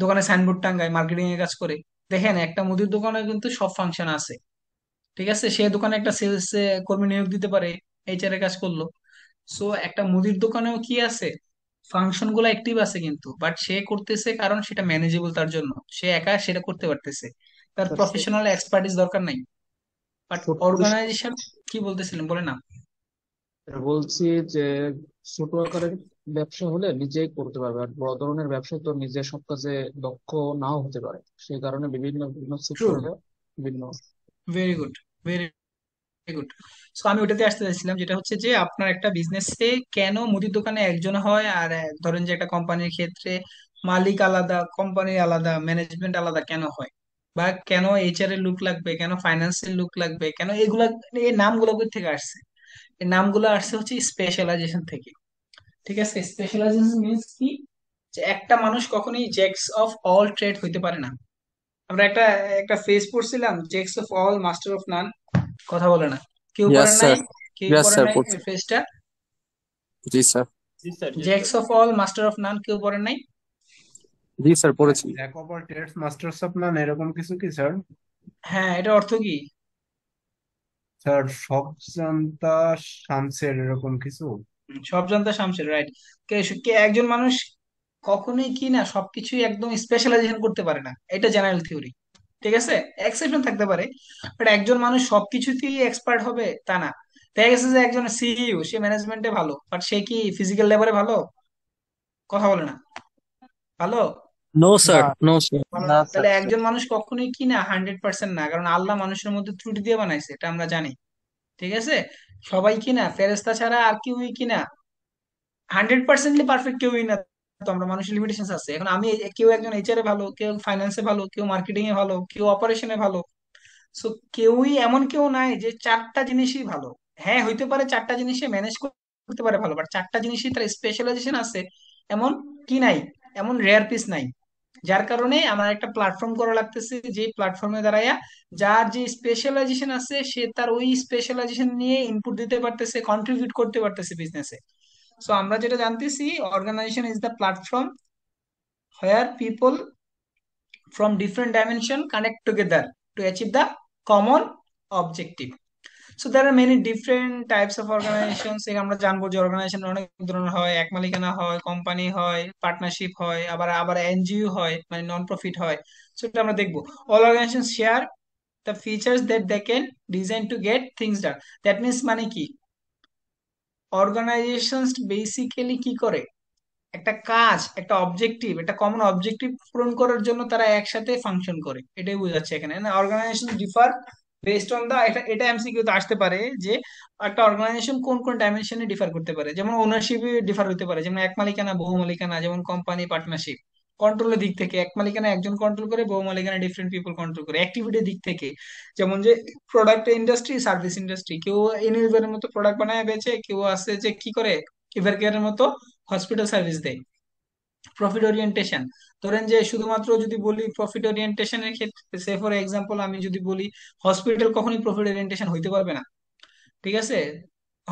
দোকানে সাইনবোর্ড টাঙ্গায় মার্কেটিং এর কাজ করে দেখেন একটা মুদির দোকানে কিন্তু সব ফাংশন আছে ঠিক আছে সে দোকানে একটা সেলস কর্মী নিয়োগ দিতে পারে এইচআর এর কাজ করলো সো একটা মুদির দোকানেও কি আছে ফাংশন গুলো অ্যাক্টিভ আছে কিন্তু বাট সে করতেছে কারণ সেটা ম্যানেজেবল তার জন্য সে একা সেটা করতে পারতেছে তার প্রফেশনাল আচ্ছা, এক্সপার্টিস আচ্ছা। দরকার নাই বাট অর্গানাইজেশন কি বলতেছিলেন বলে না বলছি যে ছোট আকারের ব্যবসা হলে নিজেই করতে পারবে আর বড় ধরনের ব্যবসা তো নিজে সব কাজে দক্ষ নাও হতে পারে সেই কারণে বিভিন্ন বিভিন্ন সেক্টরে বিভিন্ন very good very good so আমি ওটাতে আসতে চাইছিলাম যেটা হচ্ছে যে আপনার একটা বিজনেসে কেন মুদির দোকানে একজন হয় আর ধরেন যে একটা কোম্পানির ক্ষেত্রে মালিক আলাদা কোম্পানি আলাদা ম্যানেজমেন্ট আলাদা কেন হয় বা কেন এইচআর এর লুক লাগবে কেন ফাইন্যান্সের লুক লাগবে কেন এগুলা এই নামগুলো থেকে আসছে এই নামগুলো আসছে হচ্ছে স্পেশালাইজেশন থেকে ঠিক আছে স্পেশালাইজেশন মিনস কি যে একটা মানুষ কখনোই জ্যাক্স অফ অল ট্রেড হইতে পারে না আমরা একটা একটা ফেস পড়ছিলাম jacks of all master of none কথা বলে না কেউ পারে না কেউ করে নাই ফেসটা জি sir jacks of all master of none কেউ পারে নাই জি স্যার পড়েছি jack of all trades master of none এরকম কিছু কি স্যার হ্যাঁ এটা অর্থ কি স্যার সব জানতা শামসের এরকম কিছু সব জনতা শামসের রাইট কে কে একজন মানুষ কখনোই কি না সবকিছুই একদম স্পেশালাইজেশন করতে পারে না এটা জেনারেল থিওরি ঠিক আছে এক্সেপশন থাকতে পারে বাট একজন মানুষ সবকিছুতেই এক্সপার্ট হবে তা না দেখা গেছে যে একজন সিইও e সে ম্যানেজমেন্টে ভালো বাট সে কি ফিজিক্যাল লেবারে ভালো কথা বলে না ভালো নো স্যার নো স্যার তাহলে একজন মানুষ কখনোই কি না হান্ড্রেড পার্সেন্ট না কারণ আল্লাহ মানুষের মধ্যে ত্রুটি দিয়ে বানাইছে এটা আমরা জানি ঠিক আছে সবাই কি না ফেরেস্তা ছাড়া আর কেউই কি না হান্ড্রেড পার্সেন্টলি পারফেক্ট কেউই না তো আমরা মানুষের লিমিটেশন আছে এখন আমি কেউ একজন এইচআর এ ভালো কেউ ফাইন্যান্সে ভালো কেউ মার্কেটিং এ ভালো কেউ অপারেশনে ভালো সো কেউই এমন কেউ নাই যে চারটা জিনিসই ভালো হ্যাঁ হইতে পারে চারটা জিনিসই ম্যানেজ করতে পারে ভালো বাট চারটা জিনিসই তার স্পেশালাইজেশন আছে এমন কি নাই এমন রেয়ার পিস নাই যার কারণে আমার একটা প্ল্যাটফর্ম করা লাগতেছে যে প্ল্যাটফর্মে দাঁড়াইয়া যার যে স্পেশালাইজেশন আছে সে তার ওই স্পেশালাইজেশন নিয়ে ইনপুট দিতে পারতেছে কন্ট্রিবিউট করতে পারতেছে বিজনেসে সো আমরা যেটা জানতেছি organisation is the platform where people from different dimension connect together to achieve the common objective so there are many different types of organisation আমরা জানবো যে অর্গানাইজেশন অনেক ধরনের হয় এক মালিকানা হয় কোম্পানি হয় পার্টনারশিপ হয় আবার আবার এনজিও হয় মানে নন প্রফিট হয় এটা আমরা দেখবো all organisation share the features that they can design to get things done that means মানে কি অর্গানাইজেশন বেসিক্যালি কি করে একটা কাজ একটা অবজেক্টিভ একটা কমন অবজেক্টিভ পূরণ করার জন্য তারা একসাথে ফাংশন করে এটাই বোঝাচ্ছে এখানে organisation differ based on the এটা এটা এমসিকিউ আসতে পারে যে একটা অর্গানাইজেশন কোন কোন ডাইমেনশনে ডিফার করতে পারে যেমন ওনারশিপ ডিফার হতে পারে যেমন এক মালিকানা বহু মালিকানা যেমন কোম্পানি পার্টনারশিপ কন্ট্রোলের দিক থেকে এক মালিকানা একজন কন্ট্রোল করে বহু মালিকানা ডিফারেন্ট পিপল কন্ট্রোল করে অ্যাক্টিভিটির দিক থেকে যেমন যে প্রোডাক্ট ইন্ডাস্ট্রি সার্ভিস ইন্ডাস্ট্রি কেউ এনএলভিয়ার মতো প্রোডাক্ট বানায় বেচে কেউ আছে যে কি করে কেয়ারের মতো হসপিটাল সার্ভিস দেয় প্রফিট ওরিয়েন্টেশন ধরেন যে শুধুমাত্র যদি বলি প্রফিট ওরিয়েন্টেশনের ক্ষেত্রে সে ফর এক্সাম্পল আমি যদি বলি হসপিটাল কখনই প্রফিট ওরিয়েন্টেশন হইতে পারবে না ঠিক আছে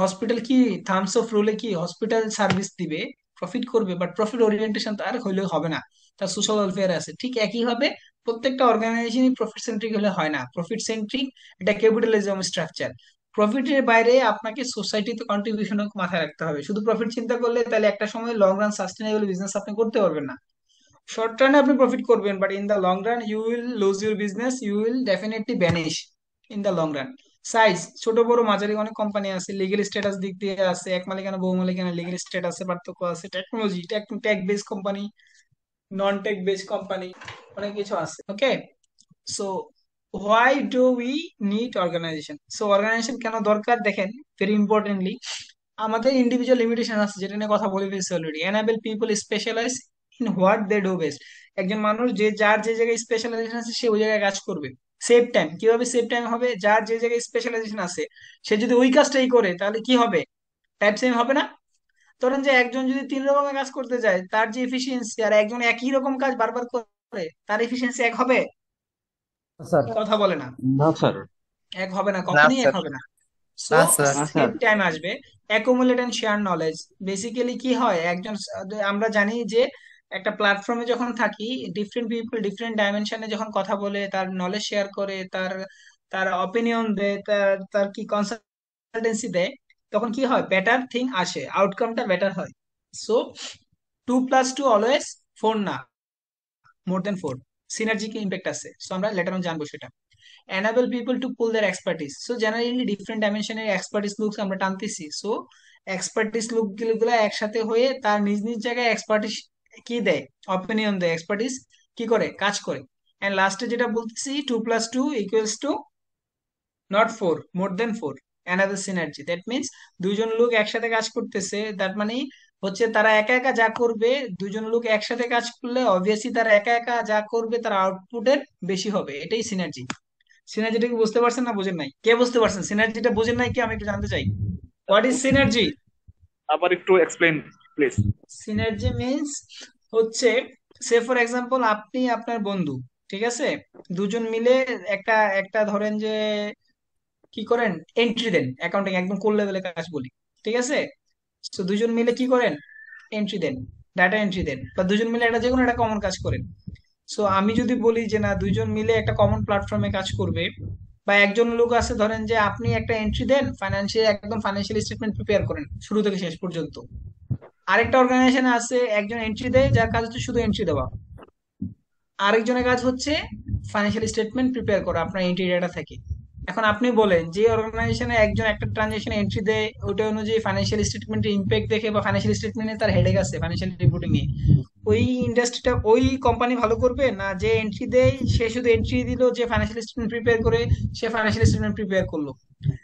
হসপিটাল কি থামস অফ রুলে কি হসপিটাল সার্ভিস দিবে প্রফিট করবে বাট প্রফিট ওরিয়েন্টেশন তার হইলে হবে না তার সোশ্যাল ওয়েলফেয়ার আছে ঠিক একই হবে প্রত্যেকটা অর্গানাইজেশনই প্রফিট সেন্ট্রিক হলে হয় না প্রফিট সেন্ট্রিক এটা ক্যাপিটালিজম স্ট্রাকচার প্রফিটের বাইরে আপনাকে সোসাইটিতে কন্ট্রিবিউশন মাথায় রাখতে হবে শুধু প্রফিট চিন্তা করলে তাহলে একটা সময় লং রান সাস্টেনেবল বিজনেস আপনি করতে পারবেন না শর্ট টার্মে আপনি প্রফিট করবেন but in the long run you will lose your business you will definitely banish in the long run size ছোট বড় মাঝারি অনেক কোম্পানি আছে লিগেল স্ট্যাটাস দিক দিয়ে আছে এক মালিকানা বহু মালিকানা লিগেল স্ট্যাটাসে পার্থক্য আছে technology tech base company non tech base company অনেক কিছু আছে okay so why do we need organisation so organisation কেন দরকার দেখেন ভেরি ইম্পর্টেন্টলি আমাদের ইন্ডিভিজুয়াল লিমিটেশন আছে যেটা নিয়ে কথা বলে ফেলছি already enable people specialise in what they do best একজন মানুষ যে যার যে জায়গায় স্পেশালাইজেশন আছে সে ওই জায়গায় কাজ করবে সেভ টাইম কিভাবে সেভ টাইম হবে যার যে জায়গায় স্পেশালাইজেশন আছে সে যদি ওই কাজটাই করে তাহলে কি হবে টাইপ সেম হবে না ধরেন যে একজন যদি তিন রকমের কাজ করতে যায় তার যে এফিসিয়েন্সি আর একজন একই রকম কাজ বারবার করে তার এফিসিয়েন্সি এক হবে স্যার কথা বলে না না স্যার এক হবে না কখনোই এক হবে না সো টাইম আসবে accumulate and share knowledge basically কি হয় একজন আমরা জানি যে একটা প্ল্যাটফর্মে যখন থাকি ডিফারেন্ট পিপল ডিফারেন্ট ডাইমেনশনে যখন কথা বলে তার নলেজ শেয়ার করে তার তার অপিনিয়ন দেয় তার তার কি কনসালটেন্সি দেয় তখন কি হয় বেটার থিং আসে আউটকামটা বেটার হয় so two plus two always four না মোর দেন ফোর সিনার্জি কি ইম্প্যাক্ট আছে সো আমরা লেটার অন জানবো সেটা enable people to pull their expertise so generally different ডাইমেনশনের এক্সপার্টিস লুকস আমরা টানতেছি সো এক্সপার্টিস লুকগুলো একসাথে হয়ে তার নিজ নিজ জায়গায় এক্সপার্টিস কি দেয় অপিনিয়ন দেয় এক্সপার্টিস কি করে কাজ করে এন্ড লাস্টে যেটা বলতেছি two plus two equals to not four more than four another synergy that means দুজন লোক একসাথে কাজ করতেছে দ্যাট মানে হচ্ছে তারা একা একা যা করবে দুজন লোক একসাথে কাজ করলে অবভিয়াসলি তারা একা একা যা করবে তার আউটপুটের বেশি হবে এটাই সিনার্জি সিনার্জিটা কি বুঝতে পারছেন না বোঝেন নাই কে বুঝতে পারছেন সিনার্জিটা বোঝেন নাই কি আমি একটু জানতে চাই হোয়াট ইজ সিনার্জি আবার একটু এক্সপ্লেইন প্লিজ সিনার্জি মিন্স হচ্ছে সে ফর এক্সাম্পল আপনি আপনার বন্ধু ঠিক আছে দুজন মিলে একটা একটা ধরেন যে কি করেন এন্ট্রি দেন অ্যাকাউন্টিং একদম কোল লেভেলে কাজ বলি ঠিক আছে তো দুজন মিলে কি করেন entry then data entry then বা দুজন মিলে একটা যে কোনো একটা কমন কাজ করেন সো আমি যদি বলি যে না দুজন মিলে একটা কমন প্ল্যাটফর্মে কাজ করবে বা একজন লোক আছে ধরেন যে আপনি একটা এন্ট্রি দেন ফাইন্যান্সিয়াল একদম ফাইন্যান্সিয়াল স্টেটমেন্ট প্রিপেয়ার করেন শুরু থেকে শেষ পর্যন্ত আরেকটা অর্গানাইজেশন আছে একজন এন্ট্রি দেয় যার কাজ হচ্ছে শুধু এন্ট্রি দেওয়া আরেকজনের কাজ হচ্ছে ফাইন্যান্সিয়াল স্টেটমেন্ট প্রিপেয়ার করা আপনার এন্ট্রি ডেটা থেকে এখন আপনি বলেন যে অর্গানাইজেশনে একজন একটা ট্রানজেকশন এন্ট্রি দেয় ওটা অনুযায়ী ফাইন্যান্সিয়াল স্টেটমেন্টের ইম্প্যাক্ট দেখে বা ফাইন্যান্সিয়াল স্টেটমেন্টে তার হেডেক আছে ফাইন্যান্সিয়াল রিপোর্টিং এ ওই ইন্ডাস্ট্রিটা ওই কোম্পানি ভালো করবে না যে এন্ট্রি দেয় সে শুধু এন্ট্রি দিল যে ফাইন্যান্সিয়াল স্টেটমেন্ট প্রিপেয়ার করে সে ফাইন্যান্সিয়াল স্টেটমেন্ট প্রিপেয়ার করলো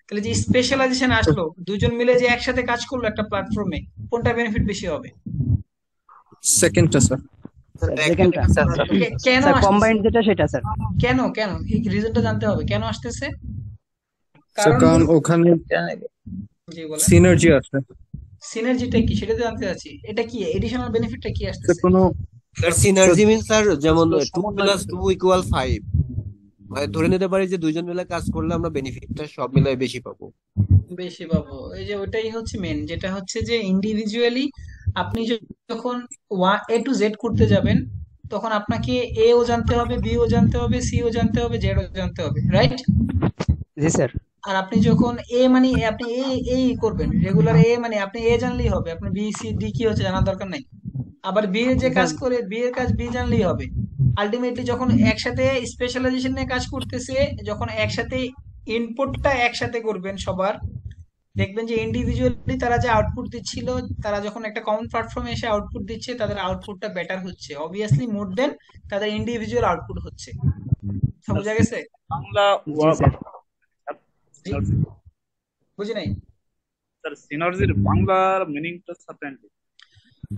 তাহলে যে স্পেশালাইজেশন আসলো দুজন মিলে যে একসাথে কাজ করলো একটা প্ল্যাটফর্মে কোনটা বেনিফিট বেশি হবে সেকেন্ডটা স্যার রিজনটা জানতে হবে কেন আসতেছে সিনার্জিটা কি জানতে চাচ্ছি এটা কি এডিশনাল বেনিফিটটা কি আসতেছে কোনো সিনার্জি যেমন ফাইভ মানে ধরে নিতে পারি যে দুইজন মিলে কাজ করলে আমরা বেনিফিটটা সব মিলে বেশি পাবো বেশি পাবো এই যে ওটাই হচ্ছে মেন যেটা হচ্ছে যে ইন্ডিভিজুয়ালি আপনি যখন ওয়া এ টু জেড করতে যাবেন তখন আপনাকে এ ও জানতে হবে বি ও জানতে হবে সি ও জানতে হবে জেড ও জানতে হবে রাইট জি স্যার আর আপনি যখন এ মানে আপনি এ এ করবেন রেগুলার এ মানে আপনি এ জানলেই হবে আপনি বি সি ডি কি হচ্ছে জানার দরকার নাই আবার বি এর যে কাজ করে বি এর কাজ বি জানলেই হবে আলটিমেটলি যখন একসাথে স্পেশালাইজেশন নিয়ে কাজ করতেছে যখন একসাথে ইনপুটটা একসাথে করবেন সবার দেখবেন যে ইন্ডিভিজুয়ালি তারা যে আউটপুট দিচ্ছিল তারা যখন একটা কমন প্ল্যাটফর্মে এসে আউটপুট দিচ্ছে তাদের আউটপুটটা বেটার হচ্ছে অবভিয়াসলি মোর দেন তাদের ইন্ডিভিজুয়াল আউটপুট হচ্ছে বুঝা গেছে বুঝি নাই স্যার সিনার্জির বাংলার মিনিংটা সাথে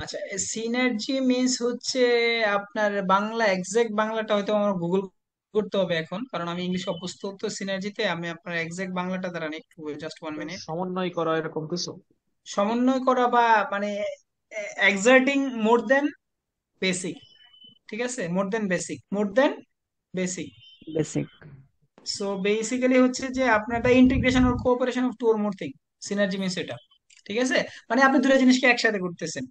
আচ্ছা সিনার্জি মিন্স হচ্ছে আপনার বাংলা এক্সাক্ট বাংলাটা হয়তো আমার গুগল করতে হবে এখন কারণ আমি ইংলিশ অভ্যস্ত তো সিনার্জিতে আমি আপনার এক্সাক্ট বাংলাটা দাঁড়ান একটু জাস্ট ওয়ান মিনিট সমন্বয় করা এরকম কিছু সমন্বয় করা বা মানে এক্সার্টিং মোর দেন বেসিক ঠিক আছে more than basic more than basic basic so basically হচ্ছে যে আপনার একটা integration or cooperation of two or more thing synergy means এটা ঠিক আছে মানে আপনি দুটো জিনিসকে একসাথে করতেছেন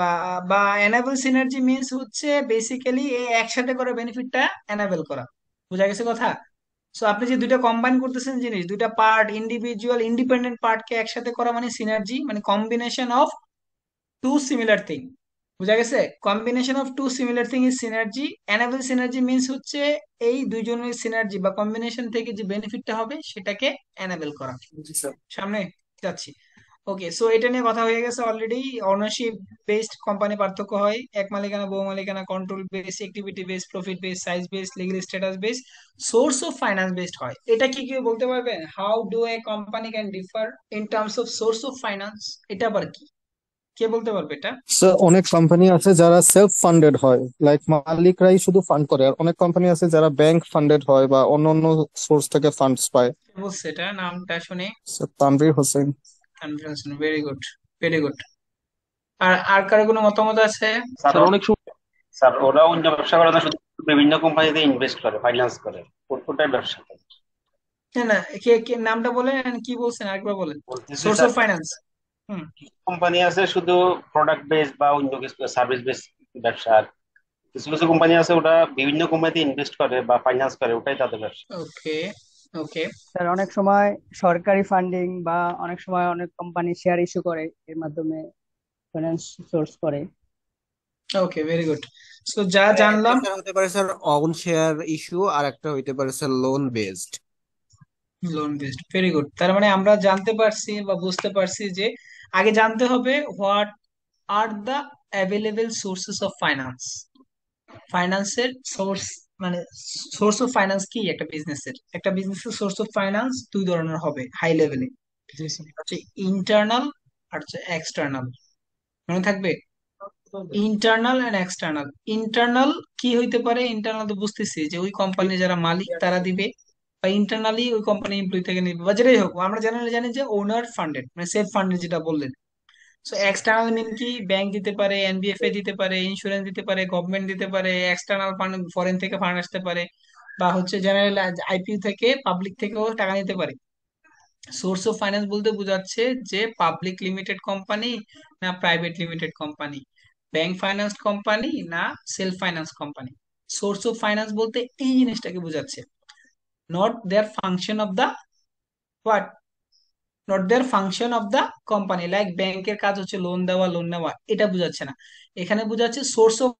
বা বা এনাবেল সিনার্জি মিন্স হচ্ছে বেসিক্যালি এই একসাথে করা বেনিফিটটা এনাবেল করা বোঝা গেছে কথা সো আপনি যে দুইটা কম্বাইন করতেছেন জিনিস দুইটা পার্ট ইন্ডিভিজুয়াল ইন্ডিপেন্ডেন্ট পার্টকে একসাথে করা মানে সিনার্জি মানে combination of two similar thing বুঝা গেছে combination of two similar thing is synergy enable synergy means হচ্ছে এই দুইজনের সিনার্জি বা কম্বিনেশন থেকে যে বেনিফিটটা হবে সেটাকে এনাবেল করা সামনে যাচ্ছি ওকে সো এটা নিয়ে কথা হয়ে গেছে অলরেডি অনারশিপ বেসড কোম্পানি পার্থক্য হয় এক মালিকানা বহু মালিকানা control base activity base profit base size base legal status base source of finance based হয় এটা কি কেউ বলতে পারবেন how do a company can differ in terms of source of finance এটা আবার কি কে বলতে পারবে এটা সো অনেক কোম্পানি আছে যারা সেলফ ফান্ডেড হয় লাইক মালিকরাই শুধু ফান্ড করে আর অনেক কোম্পানি আছে যারা ব্যাংক ফান্ডেড হয় বা অন্য অন্য সোর্স থেকে ফান্ডস পায় বলছে এটা নামটা শুনে sir Tanvir Hossain conference very good very good আর আর কারো কোনো মতামত আছে স্যার অনেক স্যার ওরা অন্য ব্যবসা করে না শুধু বিভিন্ন কোম্পানিতে ইনভেস্ট করে ফাইন্যান্স করে পুরোটাই ব্যবসা করে না না কে কে নামটা বলেন কি বলছেন আরেকবার বলেন সোর্স অফ ফাইন্যান্স কোম্পানি আছে শুধু প্রোডাক্ট বেস বা অন্য কিছু সার্ভিস বেস ব্যবসা কিছু কিছু কোম্পানি আছে ওটা বিভিন্ন কোম্পানিতে ইনভেস্ট করে বা ফাইন্যান্স করে ওটাই তাদের ব্যবসা ওকে ওকে স্যার অনেক সময় সরকারি ফান্ডিং বা অনেক সময় অনেক কোম্পানি শেয়ার ইস্যু করে এর মাধ্যমে ফিনান্স সোর্স করে ওকে ভেরি গুড সো যা জানলাম হতে পারে স্যার অন শেয়ার ইস্যু আর একটা হইতে পারে sir loan based loan based very good তার মানে আমরা জানতে পারছি বা বুঝতে পারছি যে আগে জানতে হবে what are the available sources of finance ফাইন্যান্সের সোর্স মানে সোর্স অফ ফাইন্যান্স কি একটা বিজনেসের একটা বিজনেসের সোর্স অফ ফাইন্যান্স দুই ধরনের হবে হাই লেভেলে হচ্ছে ইন্টারনাল আর হচ্ছে এক্সটার্নাল মনে থাকবে ইন্টারনাল এন্ড এক্সটার্নাল ইন্টারনাল কি হইতে পারে ইন্টারনাল তো বুঝতেছি যে ওই কোম্পানি যারা মালিক তারা দিবে বা ইন্টারনালি ওই কোম্পানি এমপ্লয়ি থেকে নিবে বা যেটাই হোক আমরা জেনারেলি জানি যে ওনার ফান্ডেড মানে সেলফ ফান্ডেড যেটা বললেন সো এক্সট্রা আর্নিং কি ব্যাংক দিতে পারে এনবিএফএ দিতে পারে ইন্স্যুরেন্স দিতে পারে গভর্নমেন্ট দিতে পারে এক্সটার্নাল ফান্ড ফরেন থেকে ফান্ড আসতে পারে বা হচ্ছে জেনারেল আইপিও থেকে পাবলিক থেকেও টাকা নিতে পারে সোর্স অফ ফাইন্যান্স বলতে বোঝাচ্ছে যে পাবলিক লিমিটেড কোম্পানি না private limited company bank finance company না self finance company source of finance বলতে এই জিনিসটাকে বোঝাচ্ছে not their function of the what not their function of the company like ব্যাংকের কাজ হচ্ছে লোন দেওয়া লোন নেওয়া এটা বোঝাচ্ছে না এখানে বোঝাচ্ছে source of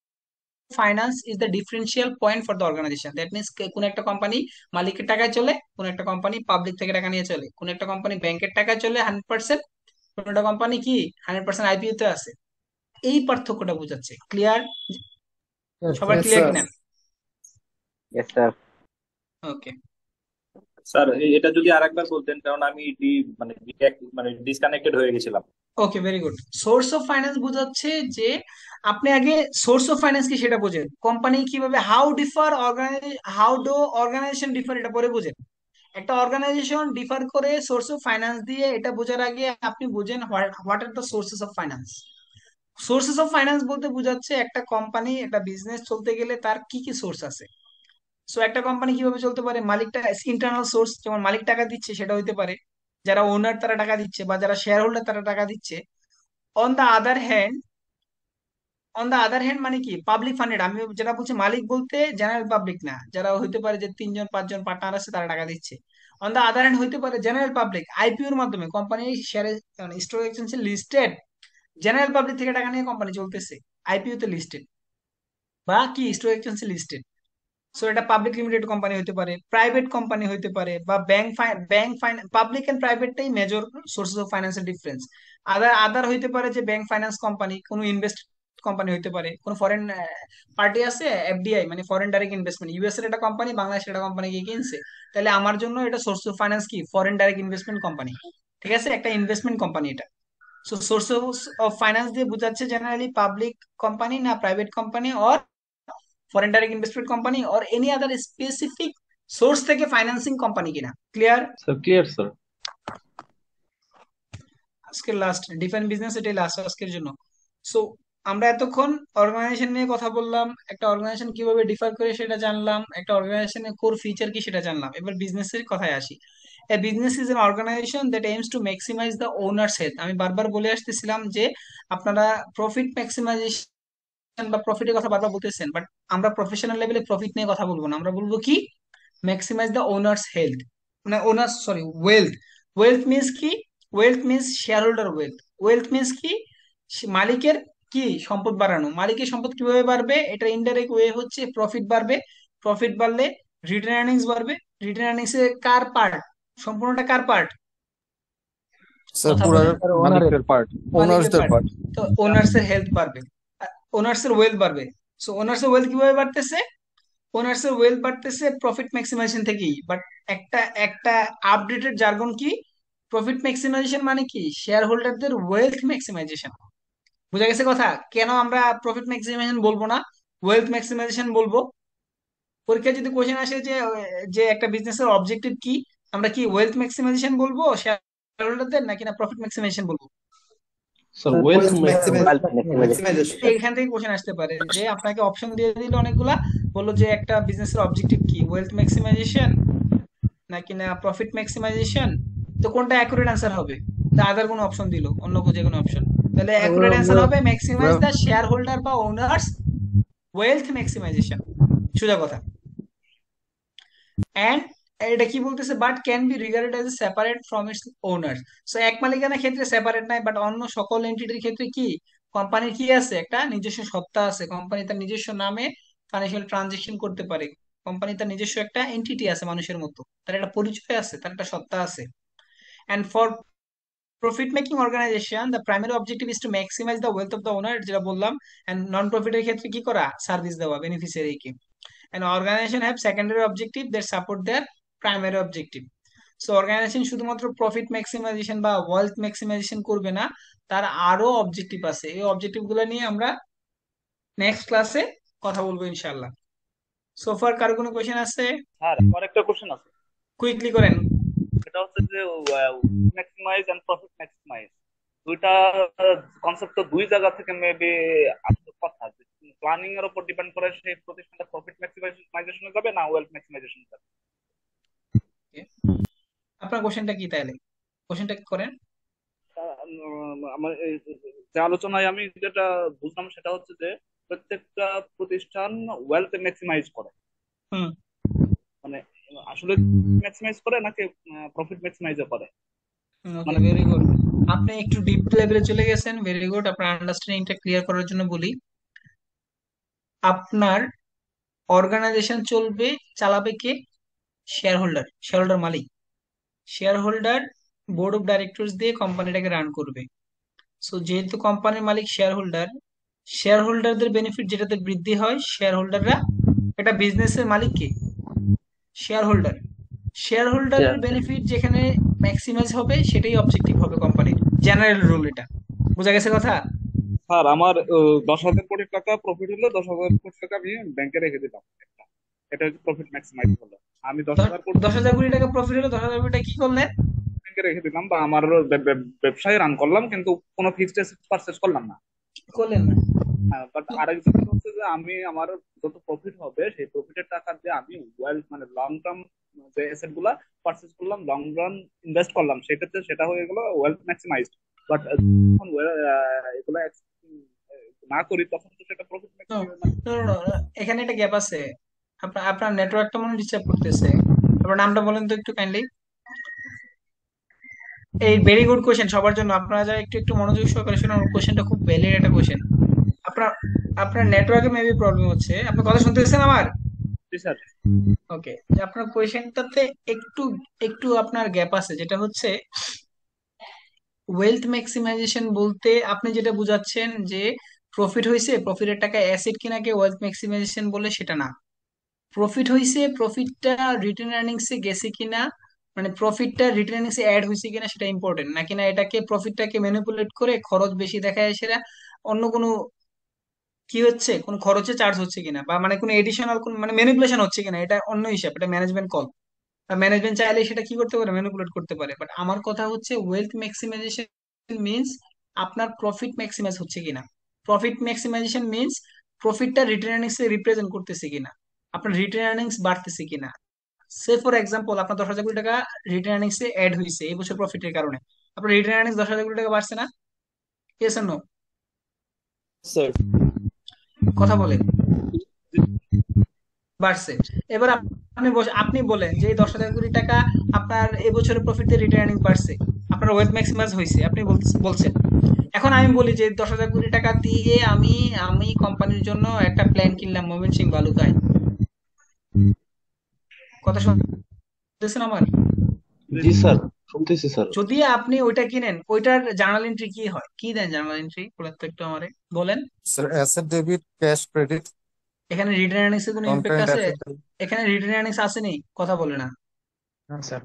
finance is the differential point for the organisation that means কোন একটা কোম্পানি মালিকের টাকায় চলে কোন একটা কোম্পানি পাবলিক থেকে টাকা নিয়ে চলে কোন একটা কোম্পানি ব্যাংকের টাকায় চলে হান্ড্রেড পার্সেন্ট কোন একটা কোম্পানি কি হান্ড্রেড পার্সেন্ট আইপিও তে আছে এই পার্থক্যটা বোঝাচ্ছে ক্লিয়ার সবার ক্লিয়ার কিনা ওকে স্যার এটা যদি আরেকবার বলতেন কারণ আমি মানে মানে ডিসকানেক্টেড হয়ে গেছিলাম okay very good source of finance বোঝাচ্ছে যে আপনি আগে সোর্স অফ ফাইন্যান্স কি সেটা বোঝেন কোম্পানি কিভাবে how differ how do organisation differ এটা পরে বোঝেন একটা অর্গানাইজেশন ডিফার করে সোর্স অফ ফাইন্যান্স দিয়ে এটা বোঝার আগে আপনি বোঝেন what are the sources of finance sources of finance বলতে বোঝাচ্ছে একটা কোম্পানি একটা বিজনেস চলতে গেলে তার কি কি সোর্স আছে সো একটা কোম্পানি কিভাবে চলতে পারে মালিকটা ইন্টারনাল সোর্স যেমন মালিক টাকা দিচ্ছে সেটা হইতে পারে যারা ওনার তারা টাকা দিচ্ছে বা যারা শেয়ার হোল্ডার তারা টাকা দিচ্ছে on the other hand on the other hand মানে কি পাবলিক ফান্ডেড আমি যেটা বলছি মালিক বলতে জেনারেল পাবলিক না যারা হইতে পারে যে তিনজন পাঁচজন পার্টনার আছে তারা টাকা দিচ্ছে অন দা আদার হ্যান্ড হইতে পারে জেনারেল পাবলিক আইপিওর মাধ্যমে company share stock exchange listed general public থেকে টাকা নিয়ে কোম্পানি চলতেছে আইপিও তে লিস্টেড বা কি স্টক এক্সচেঞ্জ লিস্টেড সো এটা পাবলিক লিমিটেড কোম্পানি হতে পারে প্রাইভেট কোম্পানি হতে পারে বা ব্যাংক ব্যাংক পাবলিক অ্যান্ড প্রাইভেটটাই major sources of financial difference other other হইতে পারে যে ব্যাংক ফাইন্যান্স কোম্পানি কোনো ইনভেস্ট কোম্পানি হইতে পারে কোন ফরেন পার্টি আছে এফডিআই মানে ফরেন ডাইরেক্ট ইনভেস্টমেন্ট ইউএস এর একটা কোম্পানি বাংলাদেশ একটা কোম্পানি গিয়ে কিনছে তাহলে আমার জন্য এটা সোর্স অফ ফাইন্যান্স কি ফরেন ডাইরেক্ট ইনভেস্টমেন্ট কোম্পানি ঠিক আছে একটা ইনভেস্টমেন্ট কোম্পানি এটা সো সোর্স অফ ফাইন্যান্স দিয়ে বোঝাচ্ছে জেনারেলি পাবলিক কোম্পানি না private company or foreign direct investment company or any other specific source থেকে ফাইন্যান্সিং কোম্পানি কিনা ক্লিয়ার স্যার ক্লিয়ার স্যার আজকে লাস্ট ডিফেন্স বিজনেস এটাই লাস্ট আজকের জন্য সো আমরা এতক্ষণ অর্গানাইজেশন নিয়ে কথা বললাম একটা অর্গানাইজেশন কিভাবে ডিফার করে সেটা জানলাম একটা অর্গানাইজেশনের কোর ফিচার কি সেটা জানলাম এবার বিজনেসের কথায় আসি a business is an organisation that aims to maximise the owners health আমি বারবার বলে আসতেছিলাম যে আপনারা প্রফিট ম্যাক্সিমাইজেশন বা প্রফিটের কথা বারবার বলতেছেন বাট আমরা প্রফেশনাল লেভেলে প্রফিট নিয়ে কথা বলবো না আমরা বলবো কি ম্যাক্সিমাইজ দ্য ওনার্স হেলথ মানে owners sorry wealth wealth means কি wealth means share holder wealth wealth means কি মালিকের কি সম্পদ বাড়ানো মালিকের সম্পদ কিভাবে বাড়বে এটা ইনডাইরেক্ট ওয়ে হচ্ছে প্রফিট বাড়বে প্রফিট বাড়লে রিটার্ন আর্নিংস বাড়বে রিটার্ন আর্নিংস এর কার পার্ট সম্পূর্ণটা কার পার্ট স্যার পুরো মালিকের পার্ট তো পার্ট তো হেলথ বাড়বে ওনার্সের ওয়েলথ বাড়বে সো ওনার্সের ওয়েলথ কিভাবে বাড়তেছে ওনার্সের ওয়েলথ বাড়তেছে প্রফিট ম্যাক্সিমাইজেশন থেকেই বাট একটা একটা আপডেটেড জার্গন কি প্রফিট ম্যাক্সিমাইজেশন মানে কি শেয়ার হোল্ডারদের ওয়েলথ ম্যাক্সিমাইজেশন বুঝা গেছে কথা কেন আমরা প্রফিট ম্যাক্সিমাইজেশন বলবো না ওয়েলথ ম্যাক্সিমাইজেশন বলবো পরীক্ষায় যদি কোশ্চেন আসে যে যে একটা বিজনেসের অবজেক্টিভ কি আমরা কি ওয়েলথ ম্যাক্সিমাইজেশন বলবো শেয়ার হোল্ডারদের নাকি না প্রফিট ম্যাক্সিমাইজেশন বলবো এখান থেকে কোশ্চেন আসতে পারে যে আপনাকে অপশন দিয়ে দিল অনেকগুলা বললো যে একটা বিজনেসের অবজেক্টিভ কি ওয়েলথ ম্যাক্সিমাইজেশন নাকি না প্রফিট ম্যাক্সিমাইজেশন তো কোনটা অ্যাকুরেট आंसर হবে তা আদার কোনো অপশন দিল অন্য যে কোনো অপশন তাহলে অ্যাকুরেট आंसर হবে ম্যাক্সিমাইজ দা শেয়ার হোল্ডার বা ওনার্স ওয়েলথ ম্যাক্সিমাইজেশন সোজা কথা অ্যান্ড এটা কি বলতেছে but can be regarded as a separate from its owner so এক মালিকানার ক্ষেত্রে সেপারেট নাই বাট অন্য সকল এন্টিটির ক্ষেত্রে কি কোম্পানির কি আছে একটা নিজস্ব সত্তা আছে কোম্পানি তার নিজস্ব নামে ফাইন্যান্সিয়াল ট্রানজেকশন করতে পারে কোম্পানি তার নিজস্ব একটা এন্টিটি আছে মানুষের মতো তার একটা পরিচয় আছে তার একটা সত্তা আছে and for profit making organisation the primary objective is to maximise the wealth of the owner যেটা বললাম অ্যান্ড নন প্রফিটের ক্ষেত্রে কি করা সার্ভিস দেওয়া বেনিফিসিয়ারিকে and organisation have secondary objective that support their primary objective so organisation শুধুমাত্র profit maximisation বা ওয়েলথ ম্যাক্সিমাইজেশন করবে না তার আরো অবজেক্টিভ আছে এই অবজেক্টিভ গুলো নিয়ে আমরা নেক্সট ক্লাসে কথা বলবো ইনশাআল্লাহ সো কার কোনো কোশ্চেন আছে স্যার আরেকটা কোশ্চেন আছে কুইকলি করেন এটা হচ্ছে যে ম্যাক্সিমাইজ এন্ড প্রফিট ম্যাক্সিমাইজ দুইটা কনসেপ্ট তো দুই জায়গা থেকে মেবি আসলে কথা প্ল্যানিং এর উপর ডিপেন্ড করে সেই প্রতিষ্ঠানটা প্রফিট ম্যাক্সিমাইজেশন যাবে না ওয়েলথ ম্যাক্সিমাইজেশন যাবে আপনার কোশ্চেনটা কি তাহলে কোশ্চেনটা কি করেন আমার যে আলোচনায় আমি যেটা বুঝলাম সেটা হচ্ছে যে প্রত্যেকটা প্রতিষ্ঠান ওয়েলথ ম্যাক্সিমাইজ করে মানে আসলে ম্যাক্সিমাইজ করে নাকি প্রফিট ম্যাক্সিমাইজ করে মানে ভেরি গুড আপনি একটু ডিপ লেভেলে চলে গেছেন ভেরি গুড আপনার আন্ডারস্ট্যান্ডিংটা ক্লিয়ার করার জন্য বলি আপনার অর্গানাইজেশন চলবে চালাবে কে শেয়ার হোল্ডার শেয়ার হোল্ডার মালিক share holder board of director দিয়ে কোম্পানিটাকে রান করবে সো যেহেতু কোম্পানির মালিক শেয়ার হোল্ডার শেয়ার হোল্ডারদের বেনিফিট যেটাতে বৃদ্ধি হয় শেয়ার হোল্ডাররা এটা বিজনেসের মালিক কে শেয়ার হোল্ডার শেয়ার হোল্ডারের বেনিফিট যেখানে ম্যাক্সিমাইজ হবে সেটাই অবজেক্টিভ হবে কোম্পানির জেনারেল রুল এটা বোঝা গেছে কথা স্যার আমার দশ হাজার কোটি টাকা প্রফিট হলো দশ হাজার কোটি টাকা আমি ব্যাংকে রেখে দিলাম এটা হচ্ছে প্রফিট ম্যাক্সিমাইজ হলো আমি দশ হাজার দশ হাজার কুড়ি টাকা প্রফিট হলো দশ হাজার কুড়ি টাকা কি করলেন ব্যাংকে রেখে দিলাম বা আমার ব্যবসায় রান করলাম কিন্তু কোনো ফিক্সড এসেট পারচেজ করলাম না করলেন না বাট হ্যাঁ, আরেকজন হচ্ছে আমি আমার যত প্রফিট হবে সেই প্রফিটের টাকা আমি মানে লং টার্ম যে এসেট গুলা পারচেজ করলাম লং রান ইনভেস্ট করলাম সেটাতে সেটা হয়ে গেল ওয়েলথ ম্যাক্সিমাইজ বাট যখন না করি তখন তো সেটা প্রফিট এখানে একটা গ্যাপ আছে আপনার আপনার নেটওয়ার্কটা মনে ডিস্টার্ব করতেছে আপনার নামটা বলেন তো একটু কাইন্ডলি এই ভেরি গুড কোয়েশ্চেন সবার জন্য আপনারা যারা একটু একটু মনোযোগ সহকারে শুনুন কোয়েশ্চেনটা খুব ভ্যালিড একটা কোয়েশ্চেন আপনার আপনার নেটওয়ার্কে মেবি প্রবলেম হচ্ছে আপনি কথা শুনতে পাচ্ছেন আমার স্যার ওকে আপনার কোয়েশ্চেনটাতে একটু একটু আপনার গ্যাপ আছে যেটা হচ্ছে ওয়েলথ ম্যাক্সিমাইজেশন বলতে আপনি যেটা বুঝাচ্ছেন যে প্রফিট হয়েছে প্রফিটের টাকা অ্যাসেট কিনাকে ওয়েলথ ম্যাক্সিমাইজেশন বলে সেটা না প্রফিট হয়েছে প্রফিটটা রিটার্ন এ গেছে কিনা মানে প্রফিটটা রিটার্ন এ অ্যাড হয়েছে কিনা সেটা ইম্পর্টেন্ট নাকি না এটাকে প্রফিটটাকে ম্যানিপুলেট করে খরচ বেশি দেখায় সেটা অন্য কোনো কি হচ্ছে কোন খরচে চার্জ হচ্ছে কিনা বা মানে কোনো এডিশনাল কোন মানে ম্যানিপুলেশন হচ্ছে কিনা এটা অন্য হিসাব এটা ম্যানেজমেন্ট কল ম্যানেজমেন্ট চাইলে সেটা কি করতে পারে ম্যানিপুলেট করতে পারে বাট আমার কথা হচ্ছে ওয়েলথ ম্যাক্সিমাইজেশন মিনস আপনার প্রফিট ম্যাক্সিমাইজ হচ্ছে কিনা প্রফিট ম্যাক্সিমাইজেশন মিনস প্রফিটটা রিটার্ন আর্নিংসে রিপ্রেজেন্ট করতেছে কিনা আপনার রিটেন আর্নিংস বাড়তেছে কিনা সে ফর এক্সাম্পল আপনার দশ হাজার কোটি টাকা রিটার্ন আর্নিংস এ অ্যাড হয়েছে এই বছর প্রফিটের কারণে আপনার রিটার্ন আর্নিংস দশ হাজার কোটি টাকা বাড়ছে না ইয়েস নো কথা বলেন বাড়ছে এবার আপনি আপনি বলেন যে দশ হাজার কোটি টাকা আপনার এই বছরের প্রফিটের রিটার্ন আর্নিং বাড়ছে আপনার ওয়েথ ম্যাক্সিমাইজ হয়েছে আপনি বলছেন এখন আমি বলি যে দশ হাজার কোটি টাকা দিয়ে আমি আমি কোম্পানির জন্য একটা প্ল্যান কিনলাম মোমেন সিং বালুকায় কথা শুনতেছেন আমার জি স্যার শুনতেছি স্যার যদি আপনি ওইটা কিনেন ওইটার জার্নাল এন্ট্রি কি হয় কি দেন জার্নাল এন্ট্রি বলেন তো একটু আমারে বলেন sir asset debit cash credit এখানে রিটার্ন আর্নিংস এর কোনো ইমপ্যাক্ট আছে এখানে রিটার্ন আর্নিংস আসেনি কথা বলে না স্যার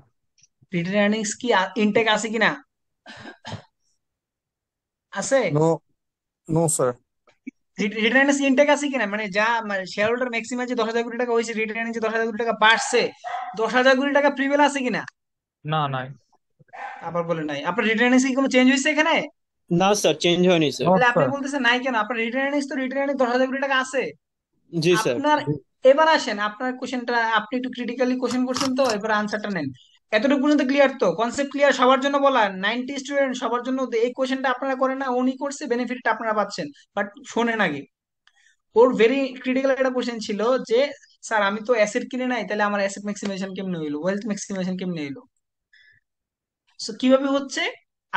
রিটার্ন আর্নিংস কি ইনটেক আছে কিনা আছে নো নো স্যার রিটার্নের সিনটেক আছে কিনা মানে যা মানে শেয়ার হোল্ডার ম্যাক্সিমাম যে দশ হাজার কোটি টাকা হয়েছে রিটার্নে যে দশ হাজার কোটি টাকা বাড়ছে দশ হাজার কোটি টাকা প্রিভেল আছে কিনা না নাই আবার বলে নাই আপনার রিটার্নে কি কোনো চেঞ্জ হয়েছে এখানে না স্যার চেঞ্জ হয়নি স্যার আপনি বলতেছেন নাই কেন আপনার রিটার্নে তো রিটার্নে দশ হাজার কোটি টাকা আছে জি স্যার আপনার এবার আসেন আপনার কোশ্চেনটা আপনি একটু ক্রিটিক্যালি কোশ্চেন করছেন তো এবার আনসারটা নেন এতটুকু পর্যন্ত ক্লিয়ার তো কনসেপ্ট ক্লিয়ার সবার জন্য বলা নাইনটি স্টুডেন্ট সবার জন্য এই কোয়েশনটা আপনারা করেন না উনি করছে বেনিফিটটা আপনারা পাচ্ছেন বাট শোনেন আগে ওর ভেরি ক্রিটিক্যাল একটা কোয়েশ্চেন ছিল যে স্যার আমি তো অ্যাসেট কিনে নাই তাহলে আমার অ্যাসেট ম্যাক্সিমেশন কেমনে হইলো ওয়েলথ ম্যাক্সিমেশন কেমনে হইলো সো কিভাবে হচ্ছে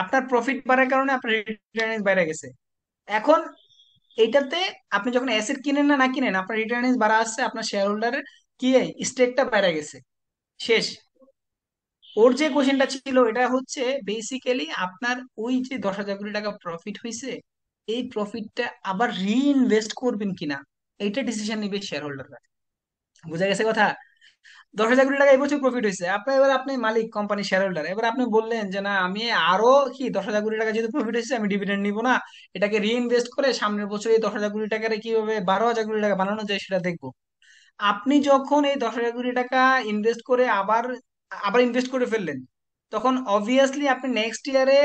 আপনার প্রফিট বাড়ার কারণে আপনার রিটার্ন বাইরে গেছে এখন এইটাতে আপনি যখন অ্যাসেট কিনেন না না কিনেন আপনার রিটার্ন বাড়া আসছে আপনার শেয়ার হোল্ডারের কি স্টেকটা বাইরে গেছে শেষ ওর যে কোশ্চেনটা ছিল এটা হচ্ছে বেসিক্যালি আপনার ওই যে দশ হাজার কোটি টাকা প্রফিট হয়েছে এই প্রফিটটা আবার রিইনভেস্ট করবেন কিনা এইটা ডিসিশন নিবে শেয়ার হোল্ডাররা বোঝা গেছে কথা দশ হাজার কোটি টাকা এবছর প্রফিট হয়েছে আপনার এবার আপনি মালিক কোম্পানি শেয়ার হোল্ডার এবার আপনি বললেন যে না আমি আরো কি দশ হাজার কোটি টাকা যেহেতু প্রফিট হয়েছে আমি ডিভিডেন্ড নিব না এটাকে রিইনভেস্ট করে সামনের বছর এই দশ হাজার কোটি টাকার কিভাবে বারো হাজার কোটি টাকা বানানো যায় সেটা দেখবো আপনি যখন এই দশ হাজার কোটি টাকা ইনভেস্ট করে আবার আবার ইনভেস্ট করে ফেললেন তখন অবভিয়াসলি আপনি নেক্সট ইয়ারে